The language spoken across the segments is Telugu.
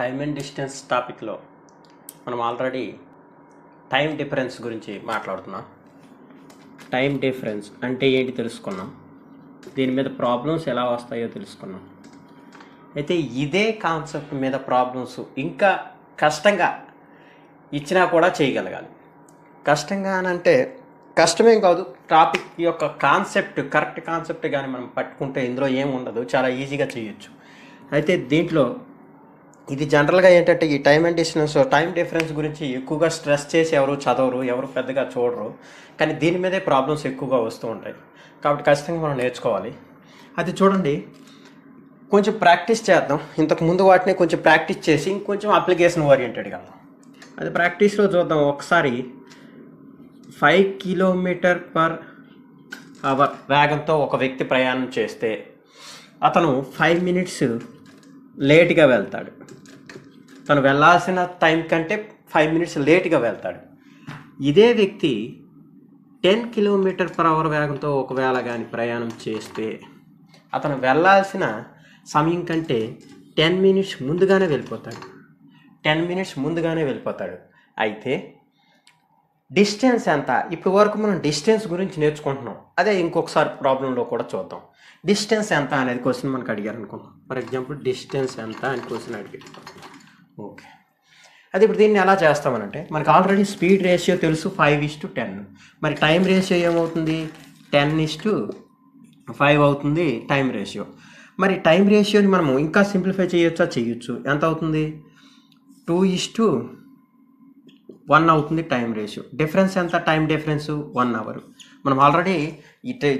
టైమ్ అండ్ డిస్టెన్స్ టాపిక్లో మనం ఆల్రెడీ టైం డిఫరెన్స్ గురించి మాట్లాడుతున్నాం టైం డిఫరెన్స్ అంటే ఏంటి తెలుసుకున్నాం దీని మీద ప్రాబ్లమ్స్ ఎలా వస్తాయో తెలుసుకున్నాం అయితే ఇదే కాన్సెప్ట్ మీద ప్రాబ్లమ్స్ ఇంకా కష్టంగా ఇచ్చినా కూడా చేయగలగాలి కష్టంగా అని అంటే కష్టమేం కాదు టాపిక్ యొక్క కాన్సెప్ట్ కరెక్ట్ కాన్సెప్ట్ కానీ మనం పట్టుకుంటే ఇందులో ఏం ఉండదు చాలా ఈజీగా చేయొచ్చు అయితే దీంట్లో ఇది జనరల్గా ఏంటంటే ఈ time and distance time difference గురించి ఎక్కువగా స్ట్రెస్ చేసి ఎవరు చదవరు ఎవరు పెద్దగా చూడరు కానీ దీని మీదే ప్రాబ్లమ్స్ ఎక్కువగా వస్తూ ఉంటాయి కాబట్టి ఖచ్చితంగా మనం నేర్చుకోవాలి అది చూడండి కొంచెం ప్రాక్టీస్ చేద్దాం ఇంతకు ముందు వాటిని కొంచెం ప్రాక్టీస్ చేసి ఇంకొంచెం అప్లికేషన్ ఓరియంటెడ్ వెళ్దాం అది ప్రాక్టీస్లో చూద్దాం ఒకసారి ఫైవ్ కిలోమీటర్ పర్ అవర్ వేగంతో ఒక వ్యక్తి ప్రయాణం చేస్తే అతను ఫైవ్ మినిట్స్ లేట్గా వెళ్తాడు తను వెళ్ళాల్సిన టైం కంటే ఫైవ్ మినిట్స్ లేట్గా వెళ్తాడు ఇదే వ్యక్తి టెన్ కిలోమీటర్ పర్ అవర్ వేగంతో ఒకవేళ కానీ ప్రయాణం చేస్తే అతను వెళ్ళాల్సిన సమయం కంటే టెన్ మినిట్స్ ముందుగానే వెళ్ళిపోతాడు టెన్ మినిట్స్ ముందుగానే వెళ్ళిపోతాడు అయితే డిస్టెన్స్ ఎంత ఇప్పటి వరకు మనం డిస్టెన్స్ గురించి నేర్చుకుంటున్నాం అదే ఇంకొకసారి ప్రాబ్లంలో కూడా చూద్దాం డిస్టెన్స్ ఎంత అనేది క్వశ్చన్ మనకు అడిగారు అనుకుంటాం ఫర్ ఎగ్జాంపుల్ డిస్టెన్స్ ఎంత అని క్వశ్చన్ అడిగారు ఓకే అది ఇప్పుడు దీన్ని ఎలా చేస్తామనంటే మనకు ఆల్రెడీ స్పీడ్ రేషియో తెలుసు ఫైవ్ ఇస్ టు టెన్ మరి టైం రేషియో ఏమవుతుంది టెన్ ఇస్ టు ఫైవ్ అవుతుంది టైం రేషియో మరి టైం రేషియోని మనము ఇంకా సింప్లిఫై చేయొచ్చా చేయొచ్చు ఎంత అవుతుంది టూ ఇస్ టు వన్ అవుతుంది టైం రేషియో డిఫరెన్స్ ఎంత టైం డిఫరెన్స్ వన్ అవర్ మనం ఆల్రెడీ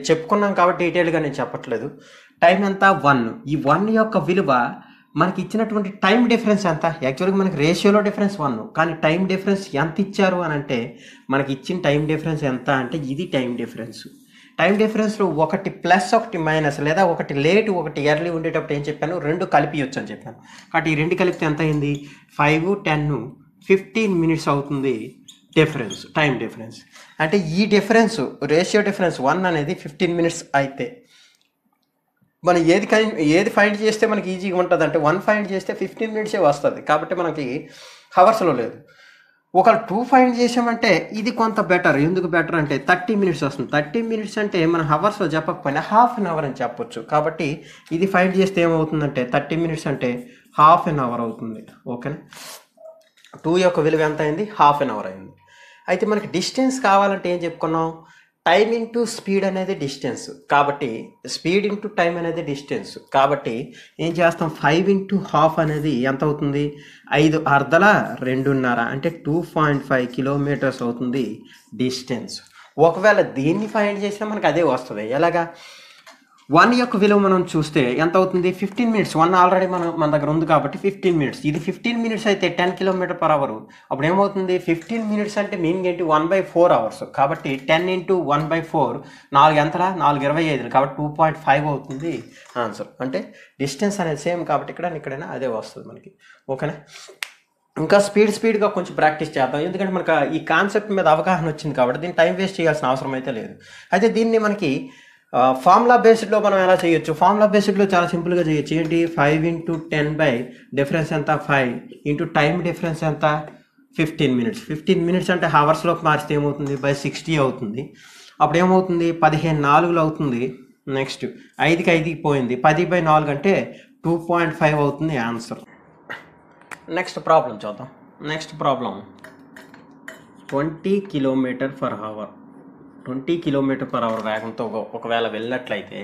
చెప్పుకున్నాం కాబట్టి డీటెయిల్గా నేను చెప్పట్లేదు టైం ఎంత వన్ ఈ వన్ యొక్క విలువ మనకి ఇచ్చినటువంటి టైం డిఫరెన్స్ ఎంత యాక్చువల్గా మనకి రేషియోలో డిఫరెన్స్ వన్ కానీ టైం డిఫరెన్స్ ఎంత ఇచ్చారు అని అంటే మనకి ఇచ్చిన టైం డిఫరెన్స్ ఎంత అంటే ఇది టైం డిఫరెన్స్ టైం డిఫరెన్స్లో ఒకటి ప్లస్ ఒకటి మైనస్ లేదా ఒకటి లేట్ ఒకటి ఎర్లీ ఉండేటప్పుడు ఏం చెప్పాను రెండు కలిపియొచ్చు అని చెప్పాను కాబట్టి ఈ రెండు కలిపితే ఎంత అయింది ఫైవ్ టెన్ ఫిఫ్టీన్ మినిట్స్ అవుతుంది డిఫరెన్స్ టైం డిఫరెన్స్ అంటే ఈ డిఫరెన్స్ రేషియో డిఫరెన్స్ వన్ అనేది ఫిఫ్టీన్ మినిట్స్ అయితే మనం ఏది ఏది ఫైండ్ చేస్తే మనకి ఈజీగా ఉంటుంది అంటే వన్ ఫైండ్ చేస్తే ఫిఫ్టీన్ మినిట్సే వస్తుంది కాబట్టి మనకి హవర్స్లో లేదు ఒకవేళ టూ ఫైండ్ చేసామంటే ఇది కొంత బెటర్ ఎందుకు బెటర్ అంటే థర్టీ మినిట్స్ వస్తుంది థర్టీ మినిట్స్ అంటే మనం హవర్స్లో చెప్పకపోయినా హాఫ్ అన్ అవర్ అని చెప్పొచ్చు కాబట్టి ఇది ఫైండ్ చేస్తే ఏమవుతుందంటే థర్టీ మినిట్స్ అంటే హాఫ్ అన్ అవర్ అవుతుంది ఓకేనా టూ యొక్క విలువ ఎంత అయింది హాఫ్ అన్ అవర్ అయింది అయితే మనకి డిస్టెన్స్ కావాలంటే ఏం చెప్పుకున్నాం టైమ్ ఇంటూ స్పీడ్ అనేది డిస్టెన్స్ కాబట్టి స్పీడ్ ఇంటూ టైం అనేది డిస్టెన్స్ కాబట్టి ఏం చేస్తాం ఫైవ్ ఇంటూ హాఫ్ అనేది ఎంత అవుతుంది ఐదు అర్ధల రెండున్నర అంటే టూ పాయింట్ ఫైవ్ కిలోమీటర్స్ అవుతుంది డిస్టెన్స్ ఒకవేళ దీన్ని ఫైండ్ చేసినా మనకు అదే వస్తుంది ఎలాగా వన్ యొక్క విలువ మనం చూస్తే ఎంత అవుతుంది ఫిఫ్టీన్ మినిట్స్ వన్ ఆల్రెడీ మనం మన దగ్గర ఉంది కాబట్టి ఫిఫ్టీన్ మినిట్స్ ఇది ఫిఫ్టీన్ మినిట్స్ అయితే టెన్ కిలోమీటర్ పర్ అవర్ అప్పుడు ఏమవుతుంది ఫిఫ్టీన్ మినిట్స్ అంటే మీనింగ్ ఏంటి వన్ బై ఫోర్ అవర్స్ కాబట్టి ten into one by four నాలుగు ఎంతలా నాలుగు ఇరవై ఐదు కాబట్టి టూ పాయింట్ ఫైవ్ అవుతుంది ఆన్సర్ అంటే డిస్టెన్స్ అనేది సేమ్ కాబట్టి ఇక్కడ ఇక్కడైనా అదే వస్తుంది మనకి ఓకేనా ఇంకా స్పీడ్ స్పీడ్గా కొంచెం ప్రాక్టీస్ చేద్దాం ఎందుకంటే మనకు ఈ కాన్సెప్ట్ మీద అవగాహన వచ్చింది కాబట్టి దీన్ని టైం వేస్ట్ చేయాల్సిన అవసరం అయితే లేదు అయితే దీన్ని మనకి ఫార్ములా బేస్డ్లో మనం ఎలా చేయొచ్చు ఫార్ములా బేస్డ్లో చాలా సింపుల్గా చేయొచ్చు ఏంటి five into ten by difference ఎంత ఫైవ్ ఇంటూ టైం డిఫరెన్స్ ఎంత ఫిఫ్టీన్ మినిట్స్ ఫిఫ్టీన్ మినిట్స్ అంటే హవర్స్లో మార్చితే ఏమవుతుంది బై సిక్స్టీ అవుతుంది అప్పుడు ఏమవుతుంది పదిహేను నాలుగులు అవుతుంది నెక్స్ట్ ఐదుకి ఐదుకి పోయింది పది బై నాలుగు అంటే టూ పాయింట్ ఫైవ్ అవుతుంది ఆన్సర్ నెక్స్ట్ ప్రాబ్లం చూద్దాం next problem twenty kilometre for hour twenty kilometre per hour వేగంతో ఒకవేళ వెళ్ళినట్లయితే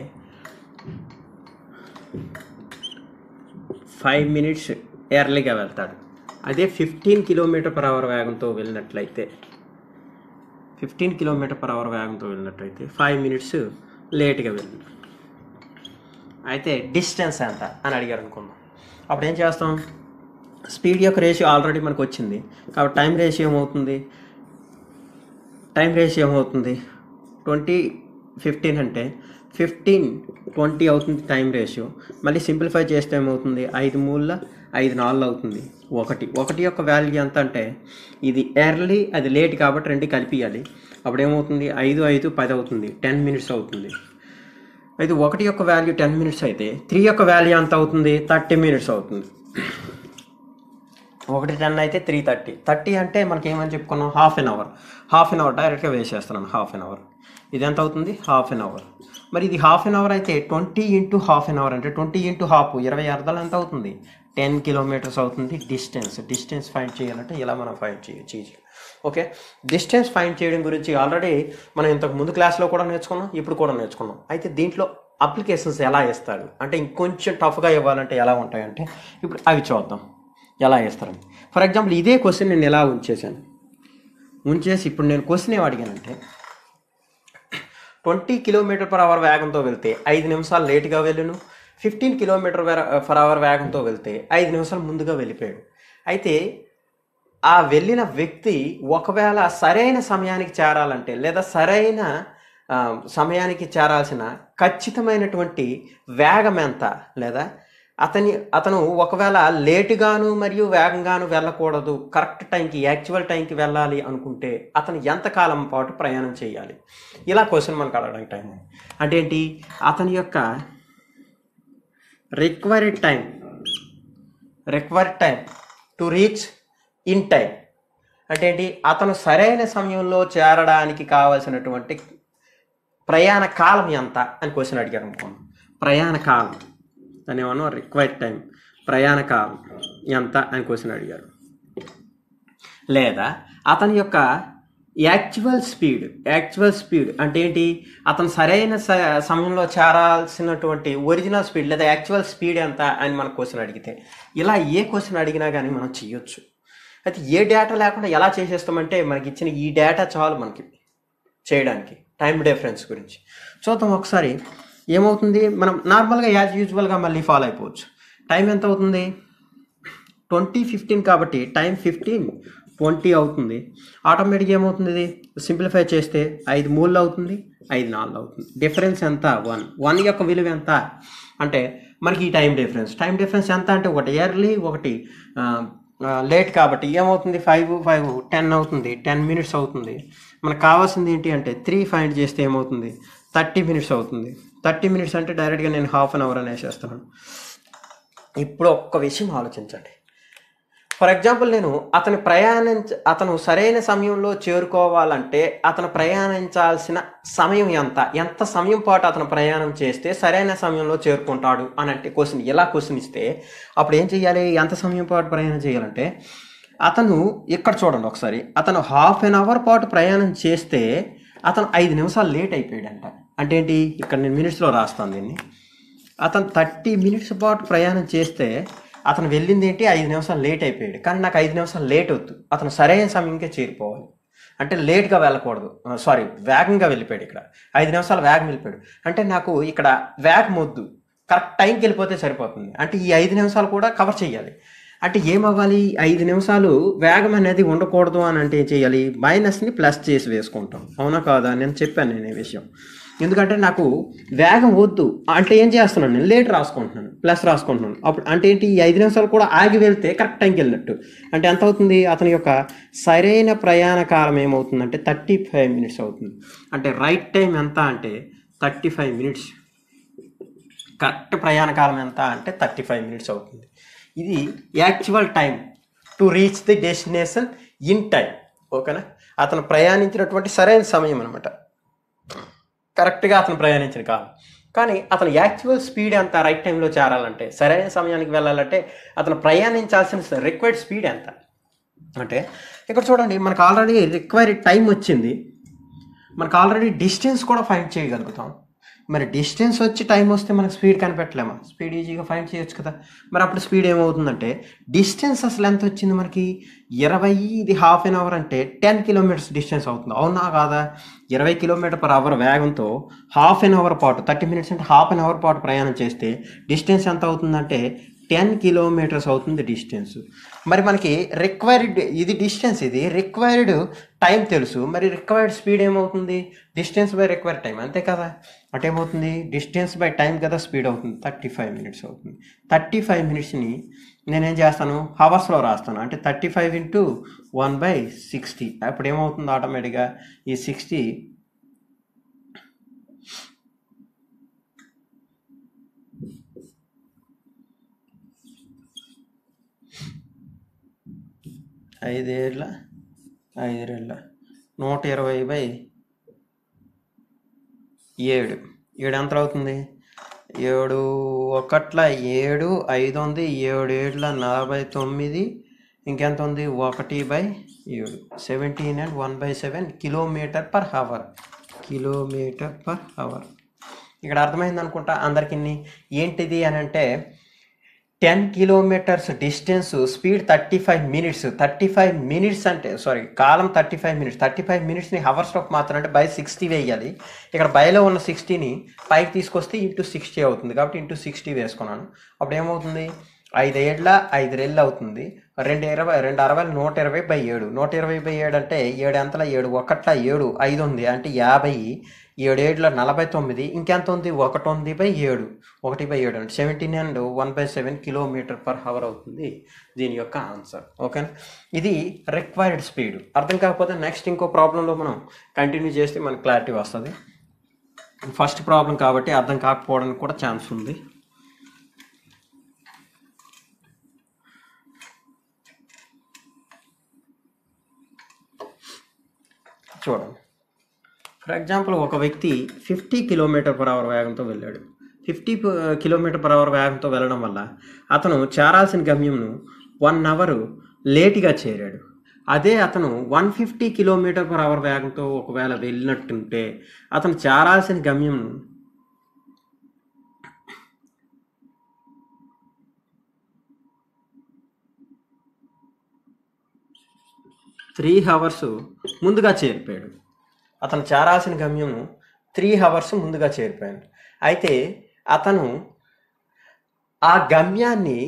ఫైవ్ మినిట్స్ ఎర్లీగా వెళ్తాడు అదే ఫిఫ్టీన్ కిలోమీటర్ పర్ అవర్ వేగంతో వెళ్ళినట్లయితే ఫిఫ్టీన్ కిలోమీటర్ పర్ అవర్ వేగంతో వెళ్ళినట్లయితే ఫైవ్ మినిట్స్ లేట్గా వెళ్ళి అయితే డిస్టెన్స్ ఎంత అని అడిగారు అనుకుందాం అప్పుడు ఏం చేస్తాం స్పీడ్ యొక్క రేషియో ఆల్రెడీ మనకు వచ్చింది కాబట్టి టైం రేషియో ఏమవుతుంది టైం రేషియో ఏమవుతుంది ట్వంటీ ఫిఫ్టీన్ అంటే ఫిఫ్టీన్ ట్వంటీ అవుతుంది టైం రేషియో మళ్ళీ సింప్లిఫై చేస్తే ఏమవుతుంది ఐదు మూల ఐదు నాలుగు అవుతుంది ఒకటి ఒకటి యొక్క వాల్యూ ఎంత అంటే ఇది ఎర్లీ అది లేట్ కాబట్టి రెండు కలిపియాలి అప్పుడు ఏమవుతుంది ఐదు ఐదు పది అవుతుంది టెన్ మినిట్స్ అవుతుంది అయితే ఒకటి యొక్క వాల్యూ టెన్ మినిట్స్ అయితే త్రీ యొక్క వాల్యూ ఎంత అవుతుంది థర్టీ మినిట్స్ అవుతుంది ఒకటి టెన్ అయితే త్రీ థర్టీ థర్టీ అంటే మనకి ఏమని చెప్పుకున్నాం half an hour half an hour డైరెక్ట్గా వేసేస్తున్నాను హాఫ్ అన్ అవర్ ఇది ఎంత అవుతుంది హాఫ్ అన్ అవర్ మరి ఇది హాఫ్ అన్ అవర్ అయితే twenty into half an hour అంటే ట్వంటీ ఇంటూ హాఫ్ ఇరవై అర్థాలు ఎంత అవుతుంది టెన్ కిలోమీటర్స్ అవుతుంది డిస్టెన్స్ డిస్టెన్స్ ఫైండ్ చేయాలంటే ఇలా మనం ఫైండ్ చేయొచ్చు ఓకే డిస్టెన్స్ ఫైండ్ చేయడం గురించి ఆల్రెడీ మనం ఇంతకు ముందు క్లాస్లో కూడా నేర్చుకున్నాం ఇప్పుడు కూడా నేర్చుకున్నాం అయితే దీంట్లో అప్లికేషన్స్ ఎలా ఇస్తారు అంటే ఇంకొంచెం టఫ్గా ఇవ్వాలంటే ఎలా ఉంటాయంటే ఇప్పుడు అవి చూద్దాం ఎలా వేస్తారని ఫర్ ఎగ్జాంపుల్ ఇదే క్వశ్చన్ నేను ఎలా ఉంచేసాను ఉంచేసి ఇప్పుడు నేను క్వశ్చన్ ఏమి అడిగానంటే ట్వంటీ కిలోమీటర్ పర్ అవర్ వేగంతో వెళ్తే ఐదు నిమిషాలు లేటుగా వెళ్ళను ఫిఫ్టీన్ కిలోమీటర్ పర్ అవర్ వేగంతో వెళ్తే ఐదు నిమిషాలు ముందుగా వెళ్ళిపోయాడు అయితే ఆ వెళ్ళిన వ్యక్తి ఒకవేళ సరైన సమయానికి చేరాలంటే లేదా సరైన సమయానికి చేరాల్సిన ఖచ్చితమైనటువంటి వేగం ఎంత లేదా అతని అతను ఒకవేళ లేటుగాను మరియు వేగంగాను వెళ్ళకూడదు కరెక్ట్ టైంకి యాక్చువల్ టైంకి వెళ్ళాలి అనుకుంటే అతను ఎంతకాలం పాటు ప్రయాణం చేయాలి ఇలా క్వశ్చన్ మనకు అడగడానికి టైం అంటే ఏంటి అతని యొక్క required time required time to reach in time అంటే ఏంటి అతను సరైన సమయంలో చేరడానికి కావలసినటువంటి ప్రయాణ కాలం ఎంత అని క్వశ్చన్ అడిగారు అనుకోండి ప్రయాణ కాలం దాని ఏమన్నా రిక్వైర్డ్ టైం ప్రయాణ కాలం ఎంత అని క్వశ్చన్ అడిగారు లేదా అతని యొక్క యాక్చువల్ స్పీడ్ యాక్చువల్ స్పీడ్ అంటే ఏంటి అతను సరైన సమయంలో చేరాల్సినటువంటి ఒరిజినల్ స్పీడ్ లేదా యాక్చువల్ స్పీడ్ ఎంత అని మనం క్వశ్చన్ అడిగితే ఇలా ఏ క్వశ్చన్ అడిగినా కానీ మనం చేయొచ్చు అయితే ఏ డేటా లేకుండా ఎలా చేసేస్తామంటే మనకి ఇచ్చిన ఈ డేటా చాలు మనకి చేయడానికి టైం డిఫరెన్స్ గురించి చూద్దాం ఒకసారి ఏమవుతుంది మనం నార్మల్గా యాజ్ యూజువల్గా మళ్ళీ ఫాలో అయిపోవచ్చు టైం ఎంత అవుతుంది ట్వంటీ ఫిఫ్టీన్ కాబట్టి టైం ఫిఫ్టీన్ ట్వంటీ అవుతుంది ఆటోమేటిక్గా ఏమవుతుంది ఇది సింప్లిఫై చేస్తే ఐదు మూడు అవుతుంది ఐదు నాలుగు అవుతుంది డిఫరెన్స్ ఎంత వన్ వన్ యొక్క విలువ ఎంత అంటే మనకి ఈ టైం డిఫరెన్స్ టైం డిఫరెన్స్ ఎంత అంటే ఒకటి ఇయర్లీ ఒకటి లేట్ కాబట్టి ఏమవుతుంది ఫైవ్ ఫైవ్ టెన్ అవుతుంది టెన్ మినిట్స్ అవుతుంది మనకు కావాల్సింది ఏంటి అంటే త్రీ ఫైండ్ చేస్తే ఏమవుతుంది థర్టీ మినిట్స్ అవుతుంది థర్టీ మినిట్స్ అంటే డైరెక్ట్గా నేను హాఫ్ అన్ అవర్ అని ఇప్పుడు ఒక్క విషయం ఆలోచించండి ఫర్ ఎగ్జాంపుల్ నేను అతను ప్రయాణించ అతను సరైన సమయంలో చేరుకోవాలంటే అతను ప్రయాణించాల్సిన సమయం ఎంత ఎంత సమయం పాటు అతను ప్రయాణం చేస్తే సరైన సమయంలో చేరుకుంటాడు అని అంటే క్వశ్చన్ ఇలా క్వశ్చన్ ఇస్తే అప్పుడు ఏం చేయాలి ఎంత సమయం పాటు ప్రయాణం చేయాలంటే అతను ఇక్కడ చూడండి ఒకసారి అతను హాఫ్ అన్ అవర్ పాటు ప్రయాణం చేస్తే అతను ఐదు నిమిషాలు లేట్ అయిపోయాడంట అంటే ఏంటి ఇక్కడ నేను మినిట్స్లో రాస్తాను దీన్ని అతను థర్టీ మినిట్స్ పాటు ప్రయాణం చేస్తే అతను వెళ్ళింది ఏంటి ఐదు నిమిషాలు లేట్ అయిపోయాడు కానీ నాకు ఐదు నిమిషాలు లేట్ అవుతు అతను సరైన సమయంకే చేరిపోవాలి అంటే లేట్గా వెళ్ళకూడదు సారీ వేగంగా వెళ్ళిపోయాడు ఇక్కడ ఐదు నిమిషాలు వేగం వెళ్ళిపోయాడు అంటే నాకు ఇక్కడ వేగం వద్దు కరెక్ట్ టైంకి వెళ్ళిపోతే సరిపోతుంది అంటే ఈ ఐదు నిమిషాలు కూడా కవర్ చేయాలి అంటే ఏమవ్వాలి ఐదు నిమిషాలు వేగం అనేది ఉండకూడదు అని అంటే ఏం చేయాలి మైనస్ని ప్లస్ చేసి వేసుకుంటాం అవునా కాదా నేను చెప్పాను నేను ఈ విషయం ఎందుకంటే నాకు వేగం వద్దు అంటే ఏం చేస్తున్నాను నేను లేట్ రాసుకుంటున్నాను ప్లస్ రాసుకుంటున్నాను అప్పుడు అంటే ఏంటి ఈ ఐదు నిమిషాలు కూడా ఆగి వెళ్తే కరెక్ట్ టైంకి వెళ్ళినట్టు అంటే ఎంత అవుతుంది అతని యొక్క సరైన ప్రయాణ కాలం ఏమవుతుందంటే థర్టీ ఫైవ్ మినిట్స్ అవుతుంది అంటే రైట్ టైం ఎంత అంటే థర్టీ ఫైవ్ మినిట్స్ కరెక్ట్ ప్రయాణ కాలం ఎంత అంటే థర్టీ ఫైవ్ మినిట్స్ అవుతుంది ఇది actual time to reach the destination in time ఓకేనా అతను ప్రయాణించినటువంటి సరైన సమయం అనమాట కరెక్ట్గా అతను ప్రయాణించిన కాదు కానీ అతని యాక్చువల్ స్పీడ్ ఎంత రైట్ టైంలో చేరాలంటే సరైన సమయానికి వెళ్ళాలంటే అతను ప్రయాణించాల్సిన రిక్వైర్డ్ స్పీడ్ ఎంత అంటే ఇక్కడ చూడండి మనకు ఆల్రెడీ రిక్వైర్డ్ టైం వచ్చింది మనకు ఆల్రెడీ డిస్టెన్స్ కూడా ఫైండ్ చేయగలుగుతాం మరి డిస్టెన్స్ వచ్చి టైం వస్తే మనకు స్పీడ్ కనిపెట్టలేము స్పీడ్ ఈజీగా ఫైండ్ చేయొచ్చు కదా మరి అప్పుడు స్పీడ్ ఏమవుతుందంటే డిస్టెన్స్ అసలు ఎంత వచ్చింది మనకి ఇరవై ఇది హాఫ్ అన్ అవర్ అంటే టెన్ కిలోమీటర్స్ డిస్టెన్స్ అవుతుంది అవునా కాదా ఇరవై కిలోమీటర్ పర్ అవర్ వేగంతో హాఫ్ అన్ అవర్ పాటు థర్టీ మినిట్స్ అంటే హాఫ్ అన్ అవర్ పాటు ప్రయాణం చేస్తే డిస్టెన్స్ ఎంత అవుతుందంటే టెన్ కిలోమీటర్స్ అవుతుంది డిస్టెన్స్ మరి మనకి రిక్వైర్డ్ ఇది డిస్టెన్స్ ఇది రిక్వైర్డ్ టైం తెలుసు మరి రిక్వైర్డ్ స్పీడ్ ఏమవుతుంది డిస్టెన్స్ బై రిక్వైర్డ్ టైం అంతే కదా ఏమవుతుంది డిస్టెన్స్ బై టైం కదా స్పీడ్ అవుతుంది థర్టీ ఫైవ్ మినిట్స్ అవుతుంది థర్టీ ఫైవ్ మినిట్స్ని నేనేం చేస్తాను హవర్స్లో రాస్తాను అంటే thirty five into one by sixty అప్పుడు ఏమవుతుంది ఆటోమేటిక్గా ఈ సిక్స్టీ ఐదేళ్ళ ఐదేళ్ళ నూట ఇరవై బై ఏడు ఏడు ఎంత అవుతుంది ఏడు ఒకట్ల ఏడు ఐదు ఉంది ఏడు ఏడుల నలభై తొమ్మిది ఇంకెంత ఉంది ఒకటి బై ఏడు seventeen and one by seven kilometre per hour kilometre per hour ఇక్కడ అర్థమైంది అనుకుంటా అందరికీ ఏంటిది అని అంటే ten kilometres distance speed thirty five minutes thirty five minutes అంటే సారీ కాలం thirty five minutes thirty five మినిట్స్ని హవర్స్లోకి మాత్రం అంటే బై సిక్స్టీ వేయాలి ఇక్కడ బైలో ఉన్న సిక్స్టీని పైకి తీసుకొస్తే ఇంటూ సిక్స్టీ అవుతుంది కాబట్టి ఇంటూ సిక్స్టీ వేసుకున్నాను అప్పుడు ఏమవుతుంది ఐదు ఏళ్ళ ఐదు రెళ్ళు అవుతుంది రెండు ఇరవై రెండు అరవై నూట ఇరవై బై ఏడు నూట ఇరవై బై ఏడు అంటే ఏడు అంతల ఏడు ఒకట్ల ఏడు ఐదు ఉంది అంటే యాభై ఏడు ఏడులో నలభై తొమ్మిది ఇంకెంత ఉంది ఒకటి ఉంది బై ఏడు ఒకటి బై ఏడు అంటే seventeen and one by seven kilometre per hour అవుతుంది దీని యొక్క ఆన్సర్ ఓకేనా ఇది రిక్వైర్డ్ స్పీడ్ అర్థం కాకపోతే నెక్స్ట్ ఇంకో ప్రాబ్లంలో మనం కంటిన్యూ చేస్తే మనకు క్లారిటీ వస్తుంది ఫస్ట్ ప్రాబ్లం కాబట్టి అర్థం కాకపోవడానికి కూడా ఛాన్స్ ఉంది చూడండి ఫర్ ఎగ్జాంపుల్ ఒక వ్యక్తి ఫిఫ్టీ కిలోమీటర్ పర్ అవర్ వేగంతో వెళ్ళాడు ఫిఫ్టీ కిలోమీటర్ పర్ అవర్ వేగంతో వెళ్ళడం వల్ల అతను చేరాల్సిన గమ్యంను వన్ అవరు లేటుగా చేరాడు అదే అతను one fifty kilometre per hour వేగంతో ఒకవేళ వెళ్ళినట్టుంటే అతను చేరాల్సిన గమ్యంను త్రీ అవర్స్ ముందుగా చేరిపోయాడు అతను చేరాల్సిన గమ్యం త్రీ హవర్స్ ముందుగా చేరిపోయాను అయితే అతను ఆ గమ్యాన్ని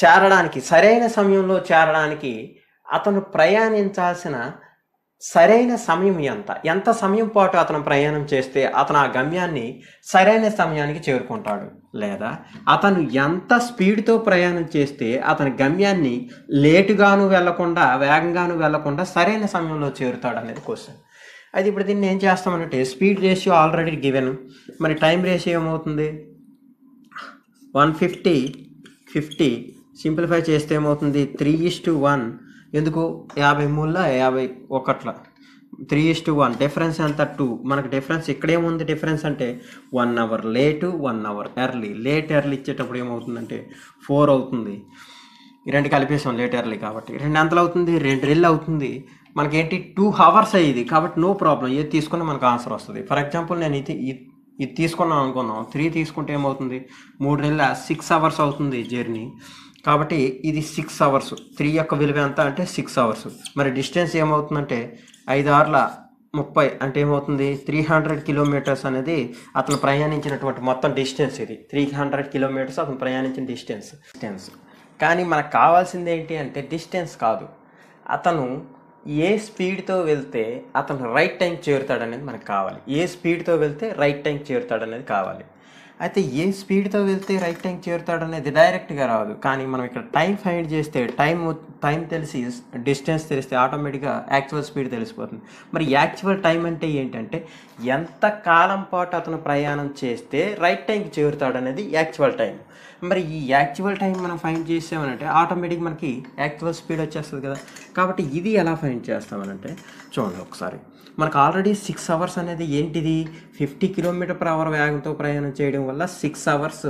చేరడానికి సరైన సమయంలో చేరడానికి అతను ప్రయాణించాల్సిన సరైన సమయం ఎంత ఎంత సమయం పాటు అతను ప్రయాణం చేస్తే అతను ఆ గమ్యాన్ని సరైన సమయానికి చేరుకుంటాడు లేదా అతను ఎంత స్పీడ్తో ప్రయాణం చేస్తే అతని గమ్యాన్ని లేటుగాను వెళ్లకుండా వేగంగాను వెళ్లకుండా సరైన సమయంలో చేరుతాడు అనేది క్వశ్చన్ అయితే ఇప్పుడు దీన్ని ఏం చేస్తామంటే స్పీడ్ రేషియో ఆల్రెడీ గివెన్ మరి టైం రేషియో ఏమవుతుంది వన్ ఫిఫ్టీ ఫిఫ్టీ సింప్లిఫై చేస్తే ఏమవుతుంది త్రీ ఇస్ టు వన్ ఎందుకు యాభై మూల యాభై ఒకట్ల three is to one difference ఎంత టూ మనకు డిఫరెన్స్ ఇక్కడేముంది డిఫరెన్స్ అంటే one hour late one hour early late early ఇచ్చేటప్పుడు ఏమవుతుందంటే ఫోర్ అవుతుంది రెండు కలిపేసాం లేట్ ఎర్లీ కాబట్టి రెండు ఎంతలు అవుతుంది రెండు రెళ్ళు అవుతుంది మనకేంటి టూ అవర్స్ అయ్యేది కాబట్టి నో ప్రాబ్లం ఏది తీసుకున్నా మనకు ఆన్సర్ వస్తుంది ఫర్ ఎగ్జాంపుల్ నేను ఇది ఇది తీసుకున్నాం అనుకున్నాం త్రీ తీసుకుంటే ఏమవుతుంది మూడు నెలల సిక్స్ అవర్స్ అవుతుంది జర్నీ కాబట్టి ఇది సిక్స్ అవర్స్ త్రీ యొక్క విలువ ఎంత అంటే సిక్స్ అవర్స్ మరి డిస్టెన్స్ ఏమవుతుందంటే ఐదు ఆర్ల ముప్పై అంటే ఏమవుతుంది త్రీ హండ్రెడ్ కిలోమీటర్స్ అనేది అతను ప్రయాణించినటువంటి మొత్తం డిస్టెన్స్ ఇది త్రీ హండ్రెడ్ కిలోమీటర్స్ అతను ప్రయాణించిన డిస్టెన్స్ డిస్టెన్స్ కానీ మనకు కావాల్సింది ఏంటి అంటే డిస్టెన్స్ కాదు అతను ఏ స్పీడ్తో వెళ్తే అతను రైట్ టైం చేరుతాడనేది మనకు కావాలి ఏ స్పీడ్తో వెళ్తే రైట్ టైం చేరుతాడనేది కావాలి అయితే ఏ స్పీడ్తో వెళ్తే రైట్ టైం చేరుతాడు అనేది డైరెక్ట్గా రాదు కానీ మనం ఇక్కడ టైం ఫైండ్ చేస్తే టైం టైం తెలిసి డిస్టెన్స్ తెలిస్తే ఆటోమేటిక్గా యాక్చువల్ స్పీడ్ తెలిసిపోతుంది మరి యాక్చువల్ టైం అంటే ఏంటంటే ఎంత కాలం పాటు అతను ప్రయాణం చేస్తే రైట్ టైంకి చేరుతాడు అనేది యాక్చువల్ టైం మరి ఈ యాక్చువల్ టైం మనం ఫైండ్ చేసామనంటే ఆటోమేటిక్ మనకి యాక్చువల్ స్పీడ్ వచ్చేస్తుంది కదా కాబట్టి ఇది ఎలా ఫైండ్ చేస్తామనంటే చూడండి ఒకసారి మనకు ఆల్రెడీ సిక్స్ అవర్స్ అనేది ఏంటిది ఫిఫ్టీ కిలోమీటర్ పర్ అవర్ వేగంతో ప్రయాణం చేయడం వల్ల సిక్స్ అవర్స్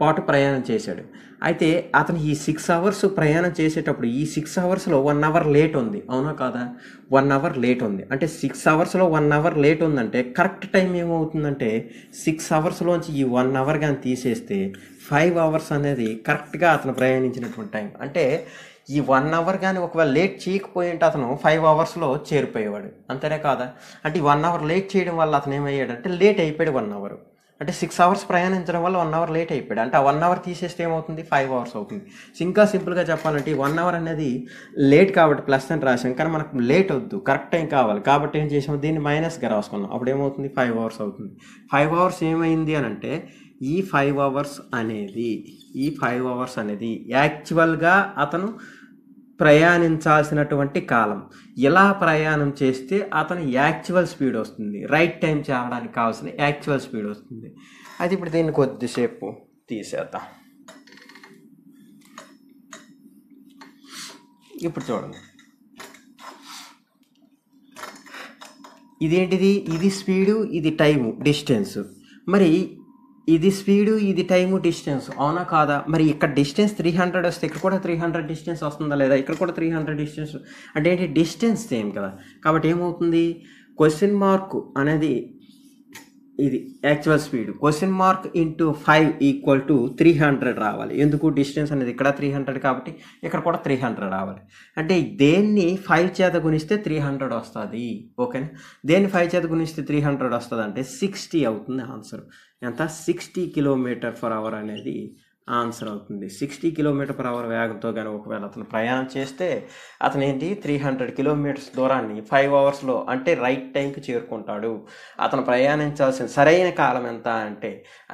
పాటు ప్రయాణం చేశాడు అయితే అతను ఈ సిక్స్ అవర్స్ ప్రయాణం చేసేటప్పుడు ఈ సిక్స్ అవర్స్లో వన్ అవర్ లేట్ ఉంది అవునా కాదా వన్ అవర్ లేట్ ఉంది అంటే సిక్స్ అవర్స్లో వన్ అవర్ లేట్ ఉందంటే కరెక్ట్ టైం ఏమవుతుందంటే సిక్స్ అవర్స్లోంచి ఈ వన్ అవర్ కానీ తీసేస్తే ఫైవ్ అవర్స్ అనేది కరెక్ట్గా అతను ప్రయాణించినటువంటి టైం అంటే ఈ వన్ అవర్ కానీ ఒకవేళ లేట్ చేయకపోయింటే అతను ఫైవ్ అవర్స్లో చేరిపోయేవాడు అంతేనే కాదా అంటే ఈ వన్ అవర్ లేట్ చేయడం వల్ల అతను ఏమయ్యాడు అంటే లేట్ అయిపోయాడు వన్ అవర్ అంటే సిక్స్ అవర్స్ ప్రయాణించడం వల్ల వన్ అవర్ లేట్ అయిపోయాడు అంటే ఆ వన్ అవర్ తీసేస్తే ఏమవుతుంది ఫైవ్ అవర్స్ అవుతుంది ఇంకా సింపుల్గా చెప్పాలంటే ఈ వన్ అవర్ అనేది లేట్ కాబట్టి ప్లస్ అని రాసాం కానీ మనకు లేట్ వద్దు కరెక్ట్ టైం కావాలి కాబట్టి ఏం చేసాము దీన్ని మైనస్గా రాసుకున్నాం అప్పుడు ఏమవుతుంది ఫైవ్ అవర్స్ అవుతుంది ఫైవ్ అవర్స్ ఏమైంది అని అంటే ఈ ఫైవ్ అవర్స్ అనేది ఈ ఫైవ్ అవర్స్ అనేది యాక్చువల్గా అతను ప్రయాణించాల్సినటువంటి కాలం ఎలా ప్రయాణం చేస్తే అతను యాక్చువల్ స్పీడ్ వస్తుంది రైట్ టైం చేరడానికి కావాల్సిన యాక్చువల్ స్పీడ్ వస్తుంది అది ఇప్పుడు దీన్ని కొద్దిసేపు తీసేద్దాం ఇప్పుడు చూడండి ఇదేంటిది ఇది స్పీడు ఇది టైము డిస్టెన్స్ మరి ఇది స్పీడు ఇది టైము డిస్టెన్స్ అవునా కాదా మరి ఇక్కడ డిస్టెన్స్ త్రీ హండ్రెడ్ వస్తే ఇక్కడ కూడా త్రీ హండ్రెడ్ డిస్టెన్స్ వస్తుందా లేదా ఇక్కడ కూడా త్రీ హండ్రెడ్ డిస్టెన్స్ అంటే ఏంటి డిస్టెన్స్ సేమ్ కదా కాబట్టి ఏమవుతుంది క్వశ్చన్ మార్క్ అనేది ఇది actual speed question mark into five equal to three hundred రావాలి ఎందుకు డిస్టెన్స్ అనేది ఇక్కడ త్రీ హండ్రెడ్ కాబట్టి ఇక్కడ కూడా త్రీ హండ్రెడ్ రావాలి అంటే దేన్ని ఫైవ్ చేత గుణిస్తే త్రీ హండ్రెడ్ వస్తుంది ఓకేనా దేన్ని ఫైవ్ చేత గుణిస్తే త్రీ హండ్రెడ్ వస్తుంది అంటే సిక్స్టీ అవుతుంది ఆన్సర్ ఎంత సిక్స్టీ కిలోమీటర్ పర్ అవర్ అనేది ఆన్సర్ అవుతుంది సిక్స్టీ కిలోమీటర్ పర్ అవర్ వేగంతో కానీ ఒకవేళ అతను ప్రయాణం చేస్తే అతను ఏంటి త్రీ హండ్రెడ్ కిలోమీటర్స్ దూరాన్ని ఫైవ్ అవర్స్లో అంటే రైట్ టైంకి చేరుకుంటాడు అతను ప్రయాణించాల్సిన సరైన కాలం ఎంత అంటే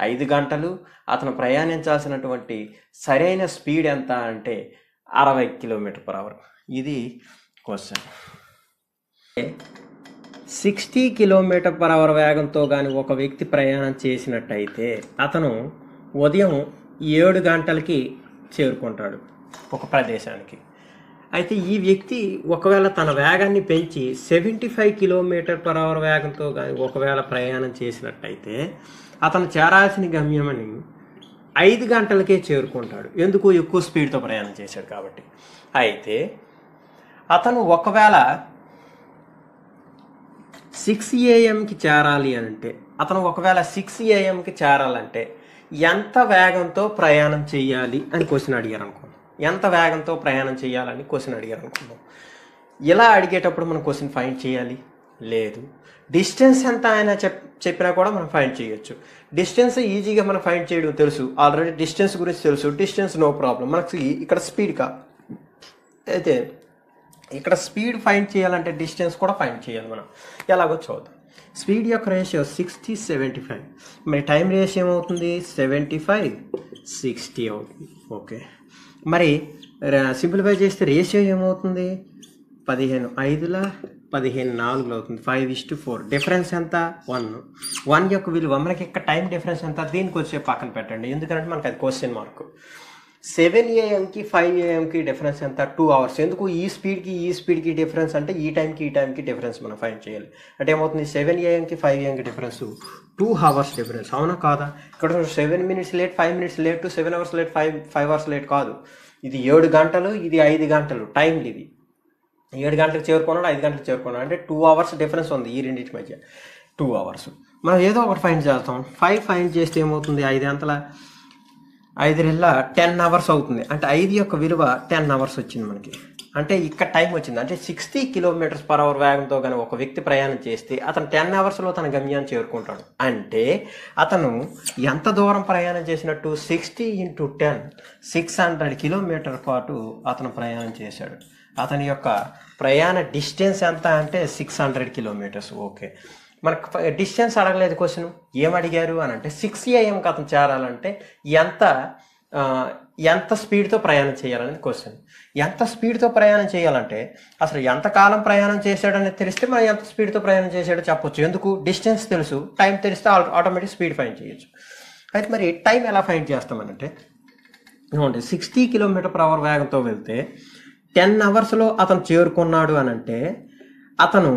ఐదు గంటలు అతను ప్రయాణించాల్సినటువంటి సరైన స్పీడ్ ఎంత అంటే అరవై కిలోమీటర్ పర్ అవర్ ఇది question sixty kilometre per hour వేగంతో కానీ ఒక వ్యక్తి ప్రయాణం చేసినట్టయితే అతను ఉదయం ఏడు గంటలకి చేరుకుంటాడు ఒక ప్రదేశానికి అయితే ఈ వ్యక్తి ఒకవేళ తన వేగాన్ని పెంచి seventy five kilometre per hour వేగంతో కానీ ఒకవేళ ప్రయాణం చేసినట్టయితే అతను చేరాల్సిన గమ్యమని ఐదు గంటలకే చేరుకుంటాడు ఎందుకు ఎక్కువ స్పీడ్తో ప్రయాణం చేశాడు కాబట్టి అయితే అతను ఒకవేళ సిక్స్ ఏఎంకి చేరాలి అంటే అతను ఒకవేళ సిక్స్ ఏఎంకి చేరాలంటే ఎంత వేగంతో ప్రయాణం చేయాలి అని క్వశ్చన్ అడిగారు అనుకుందాం ఎంత వేగంతో ప్రయాణం చేయాలని క్వశ్చన్ అడిగారు అనుకుందాం ఇలా అడిగేటప్పుడు మనం క్వశ్చన్ ఫైండ్ చేయాలి లేదు డిస్టెన్స్ ఎంత ఆయన చెప్ చెప్పినా కూడా మనం ఫైండ్ చేయొచ్చు డిస్టెన్స్ ఈజీగా మనం ఫైండ్ చేయడం తెలుసు ఆల్రెడీ డిస్టెన్స్ గురించి తెలుసు డిస్టెన్స్ నో ప్రాబ్లం మనకి ఇక్కడ స్పీడ్ కా అయితే ఇక్కడ స్పీడ్ ఫైండ్ చేయాలంటే డిస్టెన్స్ కూడా ఫైండ్ చేయాలి మనం ఎలాగో చూద్దాం స్పీడ్ యొక్క రేషియో సిక్స్టీ సెవెంటీ ఫైవ్ మరి టైం రేషియో ఏమవుతుంది సెవెంటీ ఫైవ్ సిక్స్టీ అవుతుంది ఓకే మరి సింప్లిఫై చేస్తే రేషియో ఏమవుతుంది పదిహేను ఐదుల పదిహేను నాలుగులో అవుతుంది five is to four difference ఎంత వన్ వన్ యొక్క విలువ మనకి ఇక్కడ టైం డిఫరెన్స్ ఎంత దీనికి వచ్చే పక్కన పెట్టండి ఎందుకంటే మనకి అది క్వశ్చన్ మార్క్ సెవెన్ ఏఎంకి ఫైవ్ ఏఎంకి డిఫరెన్స్ ఎంత టూ అవర్స్ ఎందుకు ఈ స్పీడ్కి ఈ స్పీడ్కి డిఫరెన్స్ అంటే ఈ టైంకి ఈ టైంకి డిఫరెన్స్ మనం ఫైండ్ చేయాలి అంటే ఏమవుతుంది సెవెన్ ఏఎంకి ఫైవ్ ఏఎంకి డిఫరెన్స్ టూ అవర్స్ డిఫరెన్స్ అవునా కాదా ఇక్కడ seven minutes late five minutes late to seven hours late five five hours late కాదు ఇది ఏడు గంటలు ఇది ఐదు గంటలు టైం ఇది ఏడు గంటలకు చేరుకున్నాడు ఐదు గంటలకు చేరుకున్నాడు అంటే టూ అవర్స్ డిఫరెన్స్ ఉంది ఈ రెండింటి మధ్య టూ అవర్స్ మనం ఏదో ఒకటి ఫైండ్ చేస్తాం ఫైవ్ ఫైండ్ చేస్తే ఏమవుతుంది ఐదు గంటల ఐదు నెలల టెన్ అవర్స్ అవుతుంది అంటే ఐదు యొక్క విలువ టెన్ అవర్స్ వచ్చింది మనకి అంటే ఇక్కడ టైం వచ్చింది అంటే సిక్స్టీ కిలోమీటర్స్ పర్ అవర్ వేగంతో కానీ ఒక వ్యక్తి ప్రయాణం చేస్తే అతను టెన్ అవర్స్లో తన గమ్యాన్ని చేరుకుంటాడు అంటే అతను ఎంత దూరం ప్రయాణం చేసినట్టు sixty into ten six hundred kilometre పాటు అతను ప్రయాణం చేశాడు అతని యొక్క ప్రయాణ డిస్టెన్స్ ఎంత అంటే సిక్స్ హండ్రెడ్ కిలోమీటర్స్ ఓకే మనకు డిస్టెన్స్ అడగలేదు క్వశ్చన్ ఏం అడిగారు అని అంటే సిక్స్ ఏఎం కథం చేరాలంటే ఎంత ఎంత స్పీడ్తో ప్రయాణం చేయాలనేది క్వశ్చన్ ఎంత స్పీడ్తో ప్రయాణం చేయాలంటే అసలు ఎంత కాలం ప్రయాణం చేశాడనేది తెలిస్తే మనం ఎంత స్పీడ్తో ప్రయాణం చేశాడో చెప్పొచ్చు ఎందుకు డిస్టెన్స్ తెలుసు టైం తెలిస్తే ఆటోమేటిక్ స్పీడ్ ఫైండ్ చేయొచ్చు అయితే మరి టైం ఎలా ఫైండ్ చేస్తామనంటే ఏమంటే సిక్స్టీ కిలోమీటర్ పర్ అవర్ వేగంతో వెళ్తే టెన్ అవర్స్లో అతను చేరుకున్నాడు అనంటే అతను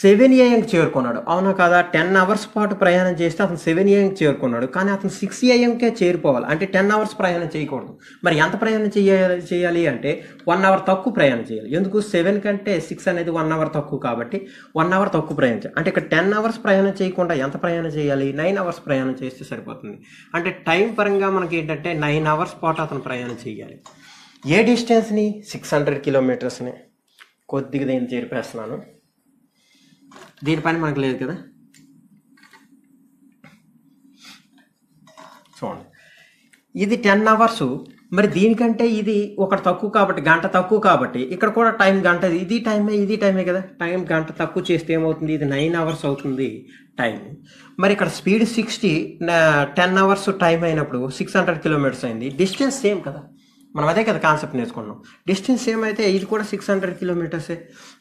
సెవెన్ ఏఎంకి చేరుకున్నాడు అవునా కదా టెన్ అవర్స్ పాటు ప్రయాణం చేస్తే అతను సెవెన్ ఏఎంకి చేరుకున్నాడు కానీ అతను సిక్స్ ఏఎంకే చేరుకోవాలి అంటే టెన్ అవర్స్ ప్రయాణం చేయకూడదు మరి ఎంత ప్రయాణం చేయాలి చేయాలి అంటే వన్ అవర్ తక్కువ ప్రయాణం చేయాలి ఎందుకు సెవెన్ కంటే సిక్స్ అనేది వన్ అవర్ తక్కువ కాబట్టి వన్ అవర్ తక్కువ ప్రయాణం అంటే ఇక్కడ టెన్ అవర్స్ ప్రయాణం చేయకుండా ఎంత ప్రయాణం చేయాలి నైన్ అవర్స్ ప్రయాణం చేస్తే సరిపోతుంది అంటే టైం పరంగా మనకి ఏంటంటే నైన్ అవర్స్ పాటు అతను ప్రయాణం చేయాలి ఏ డిస్టెన్స్ని సిక్స్ హండ్రెడ్ కిలోమీటర్స్ని కొద్దిగా నేను చేరిపేస్తున్నాను దీని పని మనకు లేదు కదా చూడండి ఇది టెన్ అవర్స్ మరి దీనికంటే ఇది ఒకటి తక్కువ కాబట్టి గంట తక్కువ కాబట్టి ఇక్కడ కూడా టైం గంట ఇది టైమే ఇది టైమే కదా టైం గంట తక్కువ చేస్తే ఏమవుతుంది ఇది నైన్ అవర్స్ అవుతుంది టైం మరి ఇక్కడ speed sixty ten hours time అయినప్పుడు సిక్స్ హండ్రెడ్ కిలోమీటర్స్ అయింది డిస్టెన్స్ సేమ్ కదా మనం అదే కదా కాన్సెప్ట్ నేర్చుకున్నాం డిస్టెన్స్ సేమ్ అయితే ఇది కూడా సిక్స్ హండ్రెడ్ కిలోమీటర్సే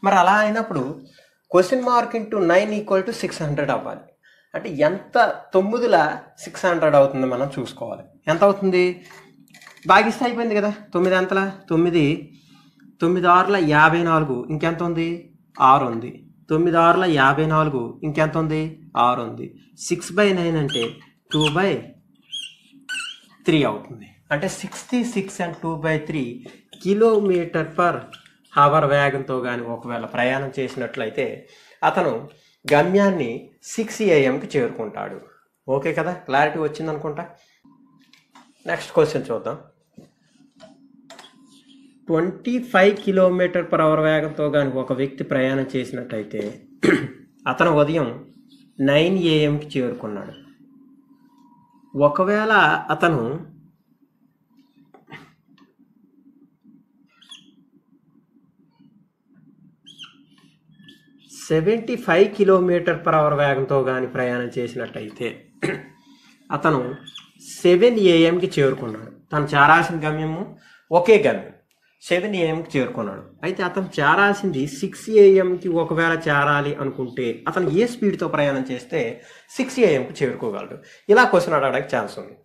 మరి అలా అయినప్పుడు question mark into nine equal to six hundred అవ్వాలి అంటే ఎంత తొమ్మిదిల సిక్స్ హండ్రెడ్ అవుతుంది మనం చూసుకోవాలి ఎంత అవుతుంది భాగిస్తే అయిపోయింది కదా తొమ్మిది ఎంతలా తొమ్మిది తొమ్మిది ఆరుల యాభై నాలుగు ఇంకెంత ఉంది ఆరు ఉంది తొమ్మిది ఆరుల యాభై నాలుగు ఇంకెంత ఉంది ఆరు ఉంది సిక్స్ బై నైన్ అంటే టూ బై త్రీ అవుతుంది అంటే sixty six and two by three kilometre per hour వ్యాగన్తో కానీ ఒకవేళ ప్రయాణం చేసినట్లయితే అతను గమ్యాన్ని సిక్స్ ఏఎంకి చేరుకుంటాడు ఓకే కదా క్లారిటీ వచ్చిందనుకుంటా నెక్స్ట్ క్వశ్చన్ చూద్దాం twenty five kilometre per hour వేగంతో కానీ ఒక వ్యక్తి ప్రయాణం చేసినట్టయితే అతను ఉదయం నైన్ ఏఎంకి చేరుకున్నాడు ఒకవేళ అతను seventy five kilometre per hour వేగంతో కానీ ప్రయాణం చేసినట్టయితే అతను సెవెన్ ఏఎంకి చేరుకున్నాడు తను చేరాల్సిన గమ్యము ఒకే గమ్యం సెవెన్ ఏఎంకి చేరుకున్నాడు అయితే అతను చేరాల్సింది సిక్స్ ఏఎంకి ఒకవేళ చేరాలి అనుకుంటే అతను ఏ స్పీడ్తో ప్రయాణం చేస్తే సిక్స్ ఏఎంకి చేరుకోగలడు ఇలా క్వశ్చన్ అడగడానికి ఛాన్స్ ఉంది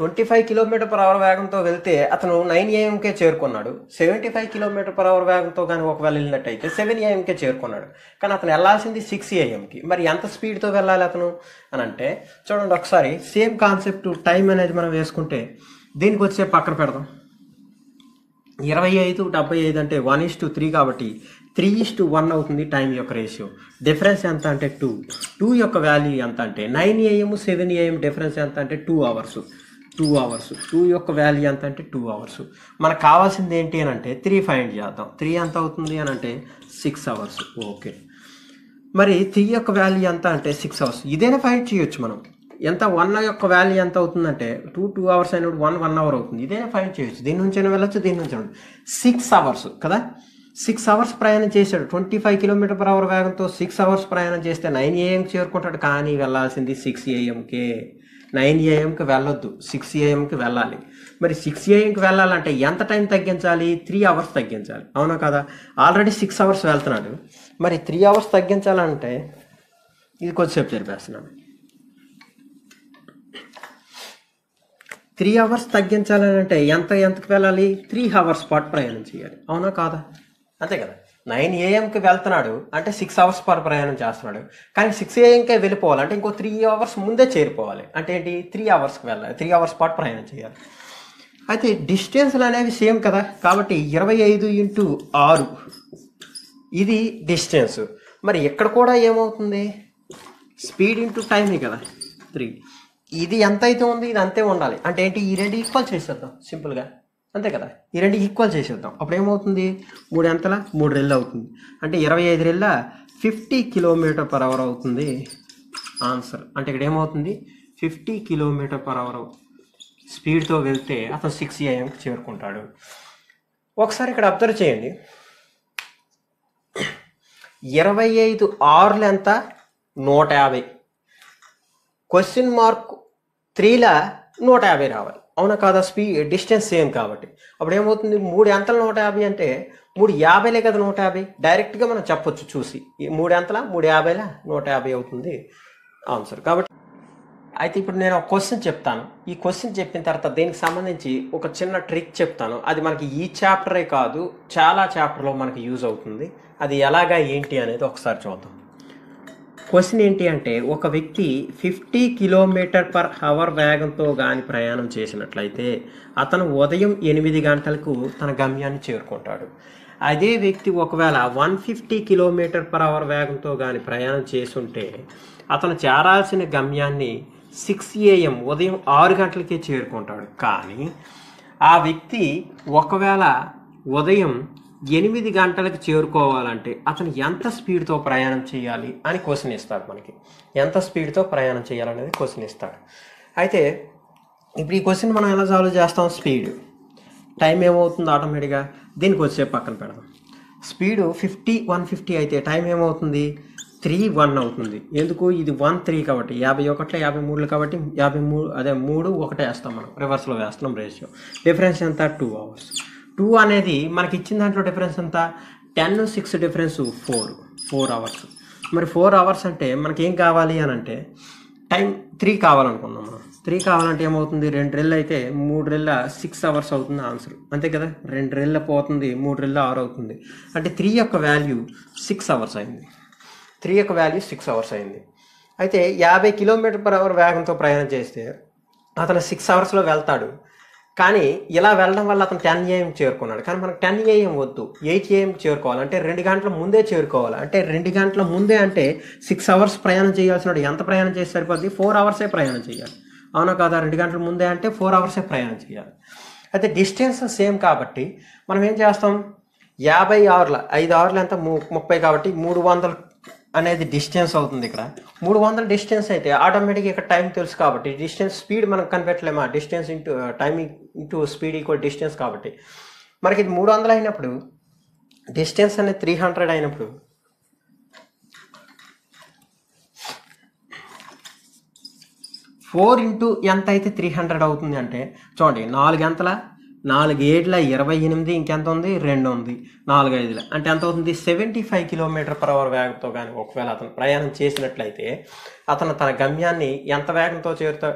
twenty five kilometre per hour వేగంతో వెళ్తే అతను నైన్ ఏఎంకే చేరుకున్నాడు seventy five kilometre per hour వేగంతో కానీ ఒకవేళ వెళ్ళినట్టయితే సెవెన్ ఏఎంకే చేరుకున్నాడు కానీ అతను వెళ్ళాల్సింది సిక్స్ ఏఎంకి మరి ఎంత స్పీడ్తో వెళ్ళాలి అతను అని అంటే చూడండి ఒకసారి సేమ్ కాన్సెప్ట్ టైం అనేది మనం వేసుకుంటే దీనికి వచ్చే పక్కన పెడదాం ఇరవై ఐదు డెబ్బై ఐదు అంటే వన్ ఇస్ టు త్రీ కాబట్టి త్రీ ఇస్ టు వన్ అవుతుంది టైం యొక్క రేషియో డిఫరెన్స్ ఎంత అంటే టూ టూ యొక్క వాల్యూ ఎంత అంటే nine AM seven AM difference ఎంత అంటే two hours two hours two యొక్క వాల్యూ ఎంత అంటే టూ అవర్స్ మనకు కావాల్సింది ఏంటి అని అంటే త్రీ ఫైండ్ చేద్దాం త్రీ ఎంత అవుతుంది అని అంటే సిక్స్ అవర్స్ ఓకే మరి త్రీ యొక్క వాల్యూ ఎంత అంటే సిక్స్ అవర్స్ ఇదేనే ఫైండ్ చేయొచ్చు మనం ఎంత వన్ యొక్క వాల్యూ ఎంత అవుతుందంటే టూ టూ అవర్స్ అయినప్పుడు వన్ వన్ అవర్ అవుతుంది ఇదే ఫైండ్ చేయొచ్చు దీని నుంచి వెళ్ళచ్చు దీని నుంచి సిక్స్ అవర్స్ కదా సిక్స్ అవర్స్ ప్రయాణం చేశాడు twenty five kilometre per hour వేగంతో సిక్స్ అవర్స్ ప్రయాణం చేస్తే నైన్ ఏఎంకి చేరుకుంటాడు కానీ వెళ్ళాల్సింది సిక్స్ ఏఎంకే నైన్ ఏఎంకి వెళ్ళొద్దు సిక్స్ ఏఎంకి వెళ్ళాలి మరి సిక్స్ ఏఎంకి వెళ్ళాలంటే ఎంత టైం తగ్గించాలి త్రీ అవర్స్ తగ్గించాలి అవునా కదా ఆల్రెడీ సిక్స్ అవర్స్ వెళ్తున్నాడు మరి త్రీ అవర్స్ తగ్గించాలంటే ఇది కొద్దిసేపు జరిపేస్తున్నాను త్రీ అవర్స్ తగ్గించాలని అంటే ఎంత ఎంతకు వెళ్ళాలి త్రీ అవర్స్ పాటు ప్రయాణం చేయాలి అవునా కాదా అంతే కదా నైన్ ఏఎంకి వెళ్తున్నాడు అంటే సిక్స్ అవర్స్ పర్ ప్రయాణం చేస్తున్నాడు కానీ సిక్స్ ఏఎంకే వెళ్ళిపోవాలంటే ఇంకో త్రీ అవర్స్ ముందే చేరిపోవాలి అంటే ఏంటి త్రీ అవర్స్కి వెళ్ళాలి త్రీ అవర్స్ పాటు ప్రయాణం చేయాలి అయితే డిస్టెన్స్లు అనేవి సేమ్ కదా కాబట్టి ఇరవై ఐదు ఇంటూ ఆరు ఇది డిస్టెన్స్ మరి ఇక్కడ కూడా ఏమవుతుంది స్పీడ్ ఇంటూ టైమే కదా త్రీ ఇది ఎంత అయితే ఉంది ఇది అంతే ఉండాలి అంటే ఏంటి ఈ రెండు ఈక్వల్ చేసేద్దాం సింపుల్గా అంతే కదా ఈ రెండు ఈక్వల్ చేసేద్దాం అప్పుడు ఏమవుతుంది మూడు ఎంతల మూడు రెళ్ళు అవుతుంది అంటే ఇరవై ఐదు రెళ్ళ ఫిఫ్టీ కిలోమీటర్ పర్ అవర్ అవుతుంది ఆన్సర్ అంటే ఇక్కడ ఏమవుతుంది ఫిఫ్టీ కిలోమీటర్ పర్ అవర్ స్పీడ్తో వెళ్తే అతను సిక్స్ ఏఎంకి చేరుకుంటాడు ఒకసారి ఇక్కడ అబ్జర్వ్ చేయండి ఇరవై ఐదు ఆరులు ఎంత నూట యాభై క్వశ్చన్ మార్క్ త్రీలా నూట యాభై రావాలి అవునా కాదా స్పీ డిస్టెన్స్ సేమ్ కాబట్టి అప్పుడు ఏమవుతుంది మూడు ఎంతల నూట యాభై అంటే మూడు యాభైలే కదా నూట యాభై డైరెక్ట్గా మనం చెప్పొచ్చు చూసి మూడు ఎంతల మూడు యాభైలా నూట యాభై అవుతుంది ఆన్సర్ కాబట్టి అయితే ఇప్పుడు నేను ఒక క్వశ్చన్ చెప్తాను ఈ క్వశ్చన్ చెప్పిన తర్వాత దీనికి సంబంధించి ఒక చిన్న ట్రిక్ చెప్తాను అది మనకి ఈ చాప్టరే కాదు చాలా చాప్టర్లో మనకి యూజ్ అవుతుంది అది ఎలాగా ఏంటి అనేది ఒకసారి చూద్దాం క్వశ్చన్ ఏంటి అంటే ఒక వ్యక్తి ఫిఫ్టీ కిలోమీటర్ పర్ అవర్ వేగంతో కానీ ప్రయాణం చేసినట్లయితే అతను ఉదయం ఎనిమిది గంటలకు తన గమ్యాన్ని చేరుకుంటాడు అదే వ్యక్తి ఒకవేళ one fifty kilometre per hour వేగంతో కానీ ప్రయాణం చేసుంటే అతను చేరాల్సిన గమ్యాన్ని సిక్స్ ఏఎం ఉదయం ఆరు గంటలకే చేరుకుంటాడు కానీ ఆ వ్యక్తి ఒకవేళ ఉదయం ఎనిమిది గంటలకు చేరుకోవాలంటే అతను ఎంత స్పీడ్తో ప్రయాణం చేయాలి అని క్వశ్చన్ ఇస్తాడు మనకి ఎంత స్పీడ్తో ప్రయాణం చేయాలనేది క్వశ్చన్ ఇస్తాడు అయితే ఇప్పుడు ఈ క్వశ్చన్ మనం ఎలా సాల్వ్ చేస్తాం స్పీడ్ టైం ఏమవుతుంది ఆటోమేటిక్గా దీనికి వచ్చేపు పక్కన పెడదాం స్పీడు ఫిఫ్టీ వన్ ఫిఫ్టీ అయితే టైం ఏమవుతుంది త్రీ వన్ అవుతుంది ఎందుకు ఇది వన్ త్రీ కాబట్టి యాభై ఒకటిలో యాభై మూడులు కాబట్టి యాభై మూడు అదే మూడు ఒకటే వేస్తాం మనం రివర్స్లో వేస్తున్నాం రేషియో డిఫరెన్స్ ఎంత టూ అవర్స్ టూ అనేది మనకి ఇచ్చిన దాంట్లో డిఫరెన్స్ ఎంత ten six difference four four hours మరి ఫోర్ అవర్స్ అంటే మనకి ఏం కావాలి అని అంటే టైం త్రీ కావాలనుకున్నాం మనం త్రీ కావాలంటే ఏమవుతుంది రెండు రెళ్ళు అయితే మూడు రెళ్ళ సిక్స్ అవర్స్ అవుతుంది ఆన్సర్ అంతే కదా రెండు రెళ్ళ పోతుంది మూడు రెళ్ళ ఆరు అవుతుంది అంటే త్రీ యొక్క వాల్యూ సిక్స్ అవర్స్ అయింది త్రీ యొక్క వాల్యూ సిక్స్ అవర్స్ అయింది అయితే యాభై కిలోమీటర్ పర్ అవర్ వేగంతో ప్రయాణం చేస్తే అతను సిక్స్ అవర్స్లో వెళ్తాడు కానీ ఇలా వెళ్ళడం వల్ల అతను టెన్ ఏఎం చేరుకున్నాడు కానీ మనకు టెన్ ఏఎం వద్దు ఎయిట్ ఏఎం చేరుకోవాలి అంటే రెండు గంటల ముందే చేరుకోవాలి అంటే రెండు గంటల ముందే అంటే సిక్స్ అవర్స్ ప్రయాణం చేయాల్సినప్పుడు ఎంత ప్రయాణం చేసి సరిపోద్ది ఫోర్ అవర్సే ప్రయాణం చేయాలి అవునా కాదా రెండు గంటల ముందే అంటే ఫోర్ అవర్సే ప్రయాణం చేయాలి అయితే డిస్టెన్స్ సేమ్ కాబట్టి మనం ఏం చేస్తాం యాభై అవర్ల ఐదు అవర్లు ఎంత ముప్పై కాబట్టి మూడు వందలు అనేది డిస్టెన్స్ అవుతుంది ఇక్కడ మూడు వందల డిస్టెన్స్ అయితే ఆటోమేటిక్గా ఇక్కడ టైం తెలుసు కాబట్టి డిస్టెన్స్ స్పీడ్ మనం కనిపెట్టలేమా distance into timing into speed equal distance కాబట్టి మనకి ఇది మూడు వందలు అయినప్పుడు డిస్టెన్స్ అనేది త్రీ హండ్రెడ్ అయినప్పుడు ఫోర్ ఇంటూ ఎంత అయితే త్రీ హండ్రెడ్ అవుతుంది అంటే చూడండి నాలుగు ఎంతలా నాలుగు ఏడుల ఇరవై ఎనిమిది ఇంకెంత ఉంది రెండు ఉంది నాలుగు ఐదుల అంటే ఎంత అవుతుంది seventy five kilometre per hour వేగంతో కానీ ఒకవేళ అతను ప్రయాణం చేసినట్లయితే అతను తన గమ్యాన్ని ఎంత వేగంతో చేరుతా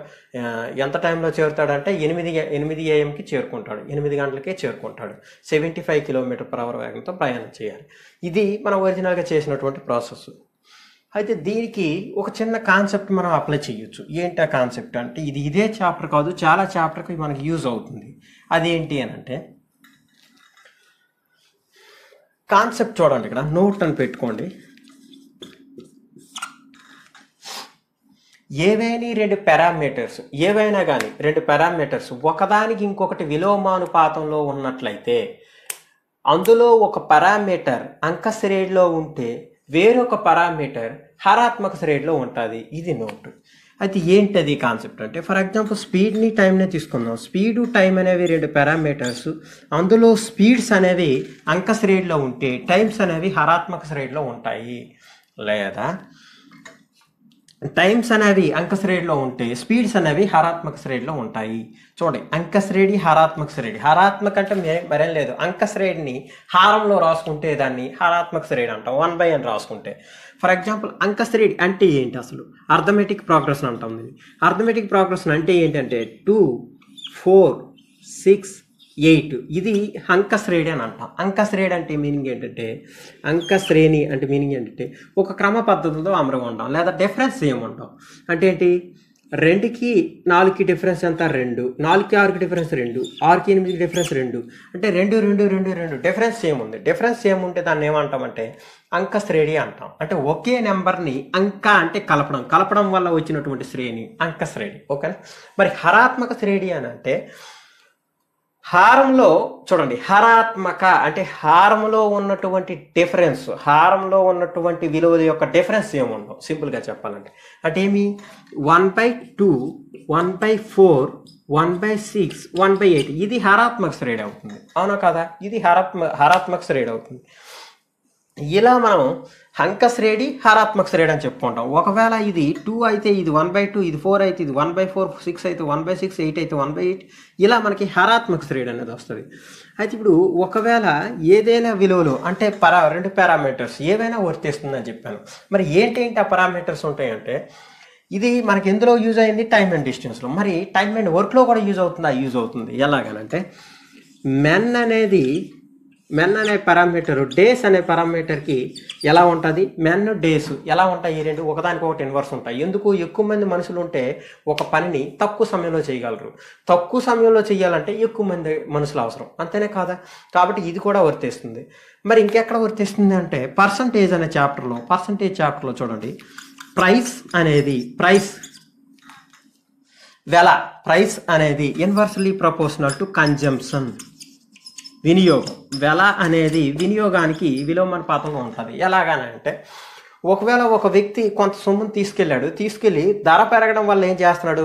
ఎంత టైంలో చేరుతాడంటే ఎనిమిది ఎనిమిది ఏఎంకి చేరుకుంటాడు ఎనిమిది గంటలకే చేరుకుంటాడు seventy five kilometre per hour వేగంతో ప్రయాణం చేయాలి ఇది మనం ఒరిజినల్గా చేసినటువంటి ప్రాసెస్ అయితే దీనికి ఒక చిన్న కాన్సెప్ట్ మనం అప్లై చేయొచ్చు ఏంటి ఆ కాన్సెప్ట్ అంటే ఇది ఇదే చాప్టర్ కాదు చాలా చాప్టర్కి మనకి యూజ్ అవుతుంది అదేంటి అని అంటే కాన్సెప్ట్ చూడండి ఇక్కడ నోట్ అని పెట్టుకోండి ఏవైనా రెండు పారామీటర్స్ ఏవైనా కానీ రెండు పారామీటర్స్ ఒకదానికి ఇంకొకటి విలోమానుపాతంలో ఉన్నట్లయితే అందులో ఒక పారామీటర్ అంక శ్రేణిలో ఉంటే వేరొక పారామీటర్ హరాత్మక శ్రేణిలో ఉంటుంది ఇది నోటు అయితే ఏంటది కాన్సెప్ట్ అంటే ఫర్ ఎగ్జాంపుల్ స్పీడ్ని టైంనే తీసుకుందాం స్పీడ్ టైం అనేవి రెండు పారామీటర్స్ అందులో స్పీడ్స్ అనేవి అంక శ్రేణిలో ఉంటే టైమ్స్ అనేవి హరాత్మక శ్రేణిలో ఉంటాయి లేదా టైమ్స్ అనేవి అంక శ్రేణిలో ఉంటే స్పీడ్స్ అనేవి హరాత్మక శ్రేణిలో ఉంటాయి చూడండి అంక శ్రేణి హరాత్మక శ్రేణి హరాత్మక అంటే మరేం లేదు అంక శ్రేణిని హారంలో రాసుకుంటే దాన్ని హరాత్మక శ్రేణి అంటాం వన్ బై అని రాసుకుంటే ఫర్ ఎగ్జాంపుల్ అంకశ్రీ అంటే ఏంటి అసలు అర్థమెటిక్ ప్రోగ్రెస్ అంటాం దీన్ని అర్థమెటిక్ ప్రోగ్రెస్ అంటే ఏంటంటే టూ ఫోర్ సిక్స్ ఎయిట్ ఇది అంకశ్రేణి అని అంటాం అంకశ్రేణి అంటే మీనింగ్ ఏంటంటే అంకశ్రేణి అంటే మీనింగ్ ఏంటంటే ఒక క్రమ పద్ధతితో అమరం ఉంటాం లేదా డిఫరెన్స్ ఏముంటాం అంటే ఏంటి రెండుకి నాలుగుకి డిఫరెన్స్ ఎంత రెండు నాలుగుకి ఆరుకి డిఫరెన్స్ రెండు ఆరుకి ఎనిమిదికి డిఫరెన్స్ రెండు అంటే రెండు రెండు రెండు రెండు డిఫరెన్స్ ఏముంది డిఫరెన్స్ ఏముంటే దాన్ని ఏమంటామంటే అంక శ్రేణి అంటాం అంటే ఒకే నెంబర్ని అంక అంటే కలపడం కలపడం వల్ల వచ్చినటువంటి శ్రేణి అంక శ్రేణి ఓకేనా మరి హరాత్మక శ్రేణి అని అంటే హారంలో చూడండి హారాత్మక అంటే హారంలో ఉన్నటువంటి డిఫరెన్స్ హారంలో ఉన్నటువంటి విలువ యొక్క డిఫరెన్స్ ఏముండవు సింపుల్గా చెప్పాలంటే అంటే ఏమి one by two one by four one by six one by eight ఇది హారాత్మక శ్రేణి అవుతుంది అవునా కదా ఇది హారాత్మ హారాత్మక శ్రేణి అవుతుంది ఇలా మనం హంక శ్రేణి హారాత్మక శ్రేణి అని చెప్పుకుంటాం ఒకవేళ ఇది టూ అయితే ఇది వన్ బై టూ ఇది ఫోర్ అయితే ఇది వన్ బై ఫోర్ సిక్స్ అయితే వన్ బై సిక్స్ ఎయిట్ అయితే వన్ బై ఎయిట్ ఇలా మనకి హారాత్మక శ్రేణి అనేది వస్తుంది అయితే ఇప్పుడు ఒకవేళ ఏదైనా విలువలు అంటే పరా రెండు పారామీటర్స్ ఏవైనా వర్తిస్తుందని చెప్పాను మరి ఏంటేంటి ఆ పారామీటర్స్ ఉంటాయంటే ఇది మనకి ఎందులో యూజ్ అయింది టైం అండ్ డిస్టెన్స్లో మరి టైం అండ్ వర్క్లో కూడా యూజ్ అవుతుందా యూజ్ అవుతుంది ఎలాగనంటే మెన్ అనేది మెన్ అనే పారామీటరు డేస్ అనే పారామీటర్కి ఎలా ఉంటుంది మెన్ డేస్ ఎలా ఉంటాయి ఈ రెండు ఒకటి ఇన్వర్స్ ఉంటాయి ఎందుకు ఎక్కువ మంది మనుషులు ఉంటే ఒక పనిని తక్కువ సమయంలో చేయగలరు తక్కువ సమయంలో చేయాలంటే ఎక్కువ మంది మనుషులు అవసరం అంతేనే కాదా కాబట్టి ఇది కూడా వర్తిస్తుంది మరి ఇంకెక్కడ వర్తిస్తుంది అంటే పర్సంటేజ్ అనే చాప్టర్లో పర్సంటేజ్ చాప్టర్లో చూడండి ప్రైస్ అనేది ప్రైస్ వెల ప్రైస్ అనేది ఇన్వర్స్లీ ప్రపోర్షనల్ టు కన్జంప్షన్ వినియోగం వెల అనేది వినియోగానికి విలోమన పాతంగా ఉంటుంది ఎలాగనంటే ఒకవేళ ఒక వ్యక్తి కొంత సొమ్మును తీసుకెళ్ళాడు తీసుకెళ్ళి ధర పెరగడం వల్ల ఏం చేస్తున్నాడు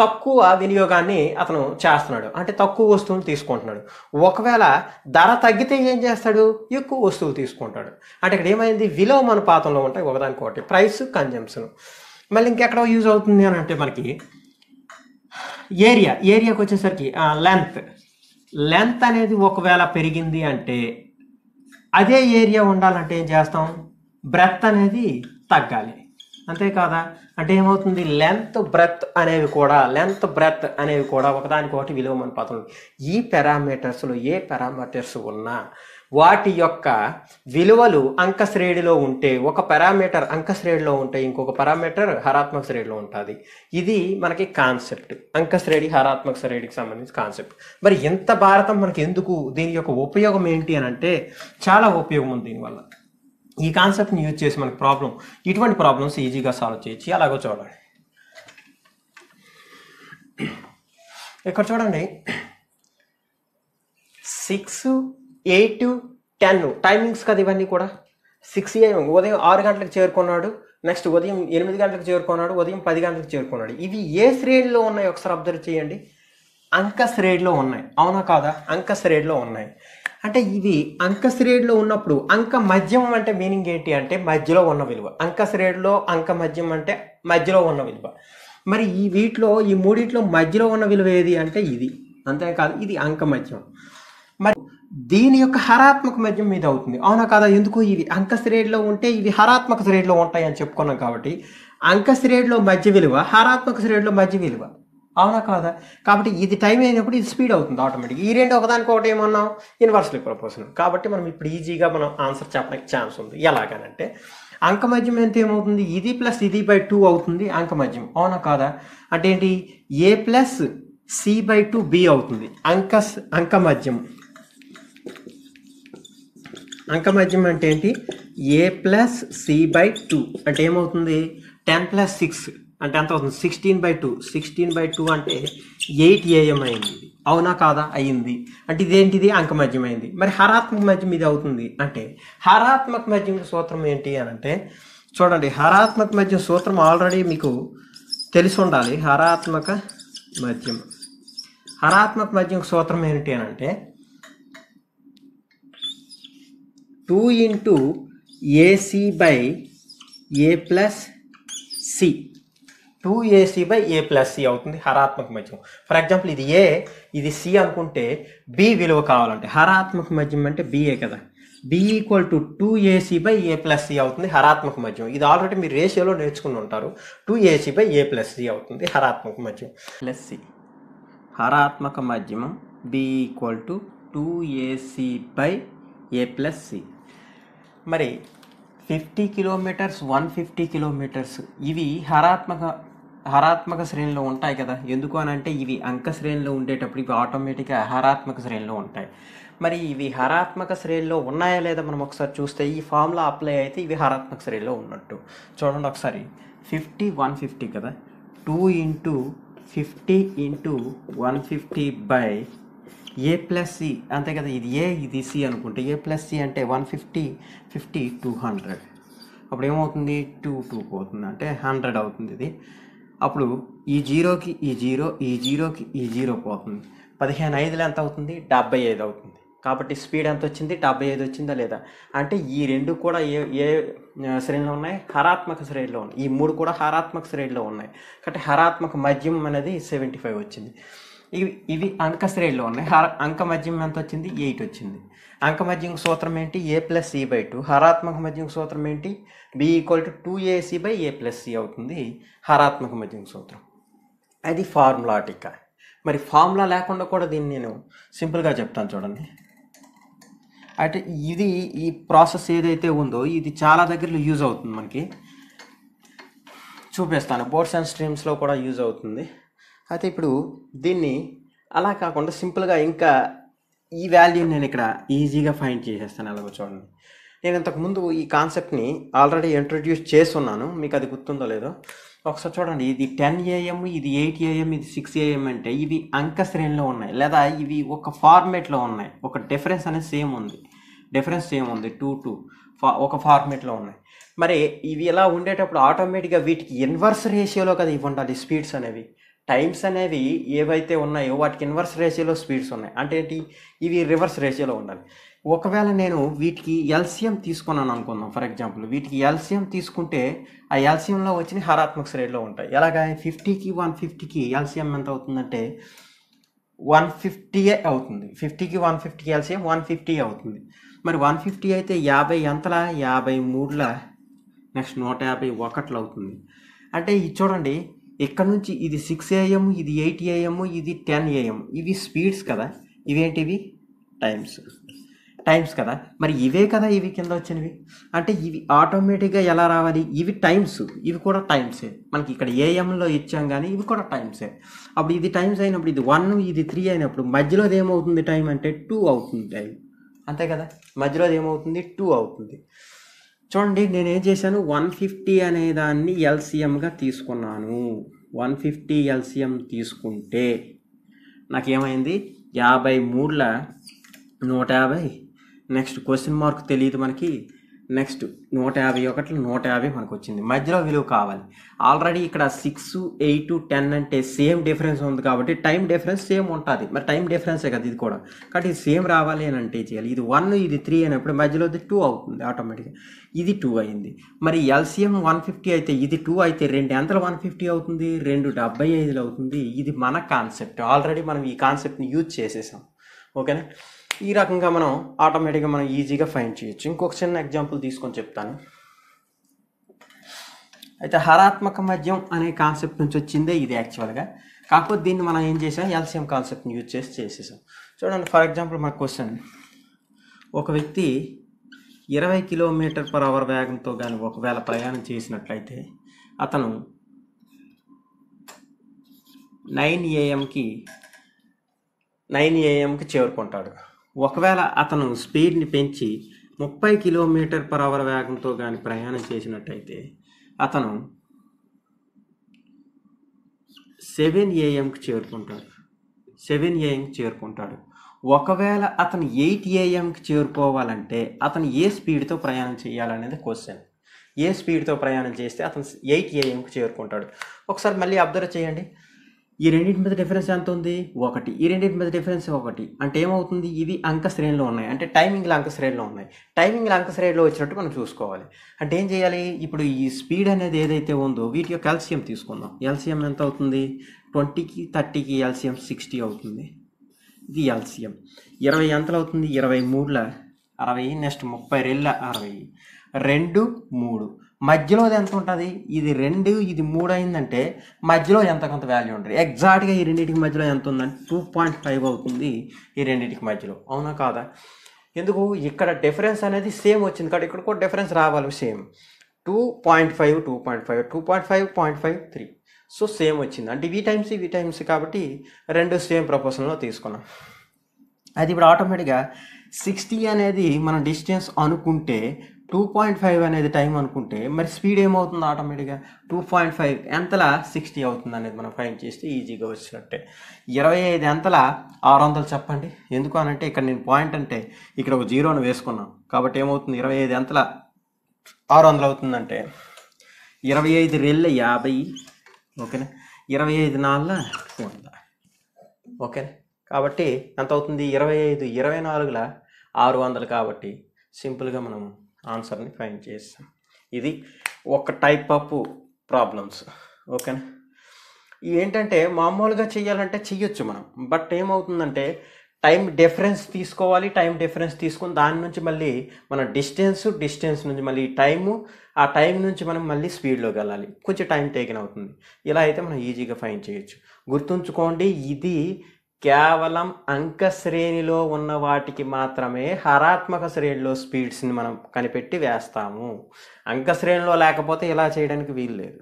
తక్కువ వినియోగాన్ని అతను చేస్తున్నాడు అంటే తక్కువ వస్తువులు తీసుకుంటున్నాడు ఒకవేళ ధర తగ్గితే ఏం చేస్తాడు ఎక్కువ వస్తువులు తీసుకుంటాడు అంటే ఇక్కడ ఏమైంది విలోమ ఉంటాయి ఒకదానికి ఒకటి ప్రైస్ కన్జంప్షన్ మళ్ళీ ఇంకెక్కడ యూజ్ అవుతుంది అని అంటే మనకి ఏరియా ఏరియాకి వచ్చేసరికి లెంత్ లెంత్ అనేది ఒకవేళ పెరిగింది అంటే అదే ఏరియా ఉండాలంటే ఏం చేస్తాం బ్రెత్ అనేది తగ్గాలి అంతే కాదా అంటే ఏమవుతుంది లెంత్ బ్రెత్ అనేవి కూడా లెంత్ బ్రెత్ అనేవి కూడా ఒకదానికొకటి విలువమని పోతుంది ఈ పారామీటర్స్లో ఏ పారామీటర్స్ ఉన్నా వాటి యొక్క విలువలు అంకశ్రేణిలో ఉంటే ఒక పారామీటర్ అంకశ్రేణిలో ఉంటే ఇంకొక పారామీటర్ హరాత్మక శ్రేణిలో ఉంటుంది ఇది మనకి కాన్సెప్ట్ అంకశ్రేణి హారాత్మక హరాత్మక శ్రేణికి సంబంధించిన కాన్సెప్ట్ మరి ఎంత భారతం మనకి ఎందుకు దీని యొక్క ఉపయోగం ఏంటి అని అంటే చాలా ఉపయోగం ఉంది దీనివల్ల ఈ కాన్సెప్ట్ని యూజ్ చేసి మనకి ప్రాబ్లం ఇటువంటి ప్రాబ్లమ్స్ ఈజీగా సాల్వ్ చేయొచ్చు అలాగో చూడండి ఇక్కడ చూడండి six eight to ten timings కదా ఇవన్నీ కూడా సిక్స్ ఏఎం ఉదయం ఆరు గంటలకు చేరుకున్నాడు నెక్స్ట్ ఉదయం ఎనిమిది గంటలకు చేరుకున్నాడు ఉదయం పది గంటలకు చేరుకున్నాడు ఇవి ఏ శ్రేణిలో ఉన్నాయి ఒకసారి అబ్జర్వ్ చేయండి అంక శ్రేణిలో ఉన్నాయి అవునా కాదా అంక శ్రేణిలో ఉన్నాయి అంటే ఇవి అంక శ్రేణిలో ఉన్నప్పుడు అంక మధ్యమం అంటే మీనింగ్ ఏంటి అంటే మధ్యలో ఉన్న విలువ అంక శ్రేణిలో అంక మధ్యం అంటే మధ్యలో ఉన్న విలువ మరి ఈ వీటిలో ఈ మూడింటిలో మధ్యలో ఉన్న విలువ ఏది అంటే ఇది అంతేకాదు ఇది అంక మధ్యం దీని యొక్క హరాత్మక మద్యం మీద అవుతుంది అవునా కాదా ఎందుకు ఇవి అంక శ్రేణిలో ఉంటే ఇవి హరాత్మక శ్రేణిలో ఉంటాయి అని చెప్పుకున్నాం కాబట్టి అంక శ్రేణిలో మధ్య విలువ హరాత్మక శ్రేణిలో మధ్య విలువ అవునా కాదా కాబట్టి ఇది టైం అయినప్పుడు ఇది స్పీడ్ అవుతుంది ఆటోమేటిక్ ఈ రెండు ఒకదానికి ఒకటి ఏమన్నాం యూనివర్సల్ ప్రపోజల్ కాబట్టి మనం ఇప్పుడు ఈజీగా మనం ఆన్సర్ చెప్పడానికి ఛాన్స్ ఉంది ఎలాగనంటే మద్యం ఎంత ఏమవుతుంది ఇది ప్లస్ ఇది బై టూ అవుతుంది మద్యం అవునా కాదా అంటే ఏంటి A plus C by two B అవుతుంది అంక మద్యం అంకమద్యం అంటే ఏంటి A plus C by two అంటే ఏమవుతుంది టెన్ ప్లస్ సిక్స్ అంటే ఎంత అవుతుంది sixteen by two sixteen by two అంటే ఎయిట్ ఏఎం అయింది అవునా కాదా అయ్యింది అంటే ఇదేంటిది అంకమద్యం అయింది మరి హరాత్మక మద్యం ఇది అవుతుంది అంటే హరాత్మక మద్యం సూత్రం ఏంటి అని అంటే చూడండి హరాత్మక మద్యం సూత్రం ఆల్రెడీ మీకు తెలిసి ఉండాలి హరాత్మక మద్యం హరాత్మక మద్యం సూత్రం ఏంటి అని అంటే two into AC by A plus C two AC by A plus C అవుతుంది హరాత్మక మద్యం ఫర్ ఎగ్జాంపుల్ ఇది ఏ ఇది సి అనుకుంటే బి విలువ కావాలంటే హరాత్మక మధ్యమం అంటే బిఏ కదా B equal to two AC by A plus C అవుతుంది హరాత్మక మధ్యం ఇది ఆల్రెడీ మీరు రేషియోలో నేర్చుకుని ఉంటారు two AC by A plus C అవుతుంది హరాత్మక మధ్యం ప్లస్ సి హరాత్మక మధ్యమం B equal to two AC by A plus C మరి fifty kilometres one fifty kilometres ఇవి హరాత్మక హరాత్మక శ్రేణిలో ఉంటాయి కదా ఎందుకు అని అంటే ఇవి అంక శ్రేణిలో ఉండేటప్పుడు ఇవి ఆటోమేటిక్గా హరాత్మక శ్రేణిలో ఉంటాయి మరి ఇవి హరాత్మక శ్రేణిలో ఉన్నాయా లేదా మనం ఒకసారి చూస్తే ఈ ఫామ్లో అప్లై అయితే ఇవి హరాత్మక శ్రేణిలో ఉన్నట్టు చూడండి ఒకసారి ఫిఫ్టీ వన్ ఫిఫ్టీ కదా two into fifty into one fifty by A plus C అంతే కదా ఇది ఏ ఇది సి అనుకుంటే ఏ ప్లస్ సి అంటే one fifty fifty two hundred అప్పుడు ఏమవుతుంది టూ టూ పోతుంది అంటే హండ్రెడ్ అవుతుంది ఇది అప్పుడు ఈ జీరోకి ఈ జీరో ఈ జీరోకి ఈ జీరో పోతుంది పదిహేను ఐదులు ఎంత అవుతుంది డెబ్బై ఐదు అవుతుంది కాబట్టి స్పీడ్ ఎంత వచ్చింది డెబ్బై ఐదు వచ్చిందా లేదా అంటే ఈ రెండు కూడా ఏ ఏ శ్రేణిలో ఉన్నాయి హరాత్మక శ్రేణిలో ఉన్నాయి ఈ మూడు కూడా హరాత్మక శ్రేణిలో ఉన్నాయి కాబట్టి హరాత్మక మద్యం అనేది సెవెంటీ ఫైవ్ వచ్చింది ఇవి ఇవి అంక శ్రేణిలో ఉన్నాయి హర అంక మధ్యం ఎంత వచ్చింది ఎయిట్ వచ్చింది అంక మధ్యం సూత్రం ఏంటి A plus C by two హరాత్మక మధ్యం సూత్రం ఏంటి B equal to two AC by A plus C అవుతుంది హరాత్మక మధ్యం సూత్రం అది ఫార్ములాటిక మరి ఫార్ములా లేకుండా కూడా దీన్ని నేను సింపుల్గా చెప్తాను చూడండి అంటే ఇది ఈ ప్రాసెస్ ఏదైతే ఉందో ఇది చాలా దగ్గరలో యూజ్ అవుతుంది మనకి చూపిస్తాను బోర్డ్స్ అండ్ స్ట్రీమ్స్లో కూడా యూజ్ అవుతుంది అయితే ఇప్పుడు దీన్ని అలా కాకుండా సింపుల్గా ఇంకా ఈ వాల్యూని నేను ఇక్కడ ఈజీగా ఫైండ్ చేసేస్తాను అలాగో చూడండి నేను ఇంతకుముందు ఈ కాన్సెప్ట్ని ఆల్రెడీ ఇంట్రడ్యూస్ చేస్తున్నాను మీకు అది గుర్తుందో లేదో ఒకసారి చూడండి ఇది టెన్ ఏఎం ఇది ఎయిట్ ఏఎం ఇది సిక్స్ ఏఎం అంటే ఇవి అంక శ్రేణిలో ఉన్నాయి లేదా ఇవి ఒక ఫార్మేట్లో ఉన్నాయి ఒక డిఫరెన్స్ అనేది సేమ్ ఉంది డిఫరెన్స్ సేమ్ ఉంది టూ టూ ఫా ఒక ఫార్మేట్లో ఉన్నాయి మరి ఇవి ఇలా ఉండేటప్పుడు ఆటోమేటిక్గా వీటికి ఇన్వర్స్ రేషియోలో కదా ఇవి ఉండాలి స్పీడ్స్ అనేవి టైమ్స్ అనేవి ఏవైతే ఉన్నాయో వాటికి ఇన్వర్స్ రేషియోలో స్పీడ్స్ ఉన్నాయి అంటే ఏంటి ఇవి రివర్స్ రేషియోలో ఉండాలి ఒకవేళ నేను వీటికి ఎల్సియం తీసుకున్నాను అనుకుందాం ఫర్ ఎగ్జాంపుల్ వీటికి ఎల్సియం తీసుకుంటే ఆ ఎల్సియంలో వచ్చిన హరాత్మక శ్రేణిలో ఉంటాయి ఎలాగ ఫిఫ్టీకి వన్ ఫిఫ్టీకి ఎల్సియం ఎంత అవుతుందంటే వన్ ఫిఫ్టీయే అవుతుంది ఫిఫ్టీకి one fifty LCM one fifty అవుతుంది మరి వన్ ఫిఫ్టీ అయితే యాభై ఎంతలా యాభై మూడులా నెక్స్ట్ నూట యాభై ఒకట్లు అవుతుంది అంటే ఇది చూడండి ఇక్కడ నుంచి ఇది సిక్స్ ఏఎం ఇది ఎయిట్ ఏఎం ఇది టెన్ ఏఎం ఇవి స్పీడ్స్ కదా ఇవేంటివి టైమ్స్ టైమ్స్ కదా మరి ఇవే కదా ఇవి కింద వచ్చినవి అంటే ఇవి ఆటోమేటిక్గా ఎలా రావాలి ఇవి టైమ్స్ ఇవి కూడా టైమ్సే మనకి ఇక్కడ ఏఎంలో ఇచ్చాం కానీ ఇవి కూడా టైమ్సే అప్పుడు ఇది టైమ్స్ అయినప్పుడు ఇది వన్ ఇది త్రీ అయినప్పుడు మధ్యలోది ఏమవుతుంది టైం అంటే టూ అవుతుంది టైం అంతే కదా మధ్యలోది ఏమవుతుంది టూ అవుతుంది చూడండి నేనేం చేశాను వన్ ఫిఫ్టీ అనే దాన్ని ఎల్సిఎంగా తీసుకున్నాను వన్ ఫిఫ్టీ ఎల్సిఎం తీసుకుంటే నాకేమైంది యాభై మూడుల నూట యాభై నెక్స్ట్ క్వశ్చన్ మార్క్ తెలియదు మనకి నెక్స్ట్ నూట యాభై ఒకటిలో నూట యాభై మనకు వచ్చింది మధ్యలో విలువ కావాలి ఆల్రెడీ ఇక్కడ సిక్స్ ఎయిట్ టెన్ అంటే సేమ్ డిఫరెన్స్ ఉంది కాబట్టి టైం డిఫరెన్స్ సేమ్ ఉంటుంది మరి టైం డిఫరెన్సే కదా ఇది కూడా కాబట్టి ఇది సేమ్ రావాలి అని అంటే చేయాలి ఇది వన్ ఇది త్రీ అయినప్పుడు మధ్యలో ఇది టూ అవుతుంది ఆటోమేటిక్గా ఇది టూ అయింది మరి ఎల్సిఎం వన్ ఫిఫ్టీ అయితే ఇది టూ అయితే రెండు ఎంతలు వన్ ఫిఫ్టీ అవుతుంది రెండు డెబ్బై ఐదులు అవుతుంది ఇది మన కాన్సెప్ట్ ఆల్రెడీ మనం ఈ కాన్సెప్ట్ని యూజ్ చేసేసాం ఓకేనా ఈ రకంగా మనం ఆటోమేటిక్గా మనం ఈజీగా ఫైండ్ చేయొచ్చు ఇంకొక చిన్న ఎగ్జాంపుల్ తీసుకొని చెప్తాను అయితే హరాత్మక మద్యం అనే కాన్సెప్ట్ నుంచి వచ్చిందే ఇది యాక్చువల్గా కాకపోతే దీన్ని మనం ఏం చేసాం ఎల్సిఎం కాన్సెప్ట్ని యూజ్ చేసి చేసేసాం చూడండి ఫర్ ఎగ్జాంపుల్ మన క్వశ్చన్ ఒక వ్యక్తి ఇరవై కిలోమీటర్ పర్ అవర్ వేగంతో కానీ ఒకవేళ ప్రయాణం చేసినట్లయితే అతను నైన్ ఏఎంకి నైన్ ఏఎంకి చేరుకుంటాడు ఒకవేళ అతను స్పీడ్ని పెంచి ముప్పై కిలోమీటర్ పర్ అవర్ వేగంతో కానీ ప్రయాణం చేసినట్టయితే అతను సెవెన్ ఏఎంకి చేరుకుంటాడు సెవెన్ ఏఎంకి చేరుకుంటాడు ఒకవేళ అతను ఎయిట్ ఏఎంకి చేరుకోవాలంటే అతను ఏ స్పీడ్తో ప్రయాణం చేయాలనేది క్వశ్చన్ ఏ స్పీడ్తో ప్రయాణం చేస్తే అతను ఎయిట్ ఏఎంకి చేరుకుంటాడు ఒకసారి మళ్ళీ అబ్జర్వ్ చేయండి ఈ రెండింటి మీద డిఫరెన్స్ ఎంత ఉంది ఒకటి ఈ రెండింటి మీద డిఫరెన్స్ ఒకటి అంటే ఏమవుతుంది ఇవి అంక శ్రేణిలో ఉన్నాయి అంటే టైమింగ్ అంక శ్రేణిలో ఉన్నాయి టైమింగ్ అంక శ్రేణిలో వచ్చినట్టు మనం చూసుకోవాలి అంటే ఏం చేయాలి ఇప్పుడు ఈ స్పీడ్ అనేది ఏదైతే ఉందో వీటి యొక్క ఎల్సియం తీసుకుందాం ఎల్సియం ఎంత అవుతుంది ట్వంటీకి థర్టీకి ఎల్సియం సిక్స్టీ అవుతుంది ఇది ఎల్సియం ఇరవై ఎంతలు అవుతుంది ఇరవై మూడుల అరవై నెక్స్ట్ ముప్పై రెళ్ళ అరవై రెండు మూడు మధ్యలో ఎంత ఉంటుంది ఇది రెండు ఇది మూడు అయిందంటే మధ్యలో ఎంత కొంత వాల్యూ ఉంటుంది ఎగ్జాక్ట్గా ఈ రెండింటికి మధ్యలో ఎంత ఉందంటే టూ పాయింట్ ఫైవ్ అవుతుంది ఈ రెండింటికి మధ్యలో అవునా కాదా ఎందుకు ఇక్కడ డిఫరెన్స్ అనేది సేమ్ వచ్చింది కాబట్టి ఇక్కడ కూడా డిఫరెన్స్ రావాలి same two point five two point five two point five point five three so same వచ్చింది అంటే వి టైమ్స్ వి టైమ్స్ కాబట్టి రెండు సేమ్ ప్రపోజల్లో తీసుకున్నాం అది ఇప్పుడు ఆటోమేటిక్గా సిక్స్టీ అనేది మనం డిస్టెన్స్ అనుకుంటే టూ పాయింట్ ఫైవ్ అనేది టైం అనుకుంటే మరి స్పీడ్ ఏమవుతుంది ఆటోమేటిక్గా టూ పాయింట్ ఫైవ్ ఎంతలా సిక్స్టీ అవుతుంది అనేది మనం ఫైన్ చేస్తే ఈజీగా వచ్చినట్టే ఇరవై ఐదు ఎంతలా ఆరు వందలు చెప్పండి ఎందుకు అనంటే ఇక్కడ నేను పాయింట్ అంటే ఇక్కడ ఒక జీరోను వేసుకున్నాను కాబట్టి ఏమవుతుంది ఇరవై ఐదు ఎంతల ఆరు వందలు అవుతుందంటే ఇరవై ఐదు రెళ్ళ యాభై ఓకేనా ఇరవై ఐదు నాలుగు వంద ఓకేనా కాబట్టి ఎంత అవుతుంది ఇరవై ఐదు ఇరవై నాలుగుల ఆరు వందలు కాబట్టి సింపుల్గా మనము ఆన్సర్ని ఫైండ్ చేస్తాం ఇది ఒక టైప్ ఆఫ్ ప్రాబ్లమ్స్ ఓకేనా ఏంటంటే మామూలుగా చేయాలంటే చెయ్యొచ్చు మనం బట్ ఏమవుతుందంటే టైం డిఫరెన్స్ తీసుకోవాలి టైం డిఫరెన్స్ తీసుకుని దాని నుంచి మళ్ళీ మన డిస్టెన్స్ డిస్టెన్స్ నుంచి మళ్ళీ టైము ఆ టైం నుంచి మనం మళ్ళీ స్పీడ్లోకి వెళ్ళాలి కొంచెం టైం టేకెన్ అవుతుంది ఇలా అయితే మనం ఈజీగా ఫైన్ చేయొచ్చు గుర్తుంచుకోండి ఇది కేవలం అంక శ్రేణిలో ఉన్న వాటికి మాత్రమే హరాత్మక శ్రేణిలో స్పీడ్స్ని మనం కనిపెట్టి వేస్తాము అంక శ్రేణిలో లేకపోతే ఇలా చేయడానికి వీలు లేదు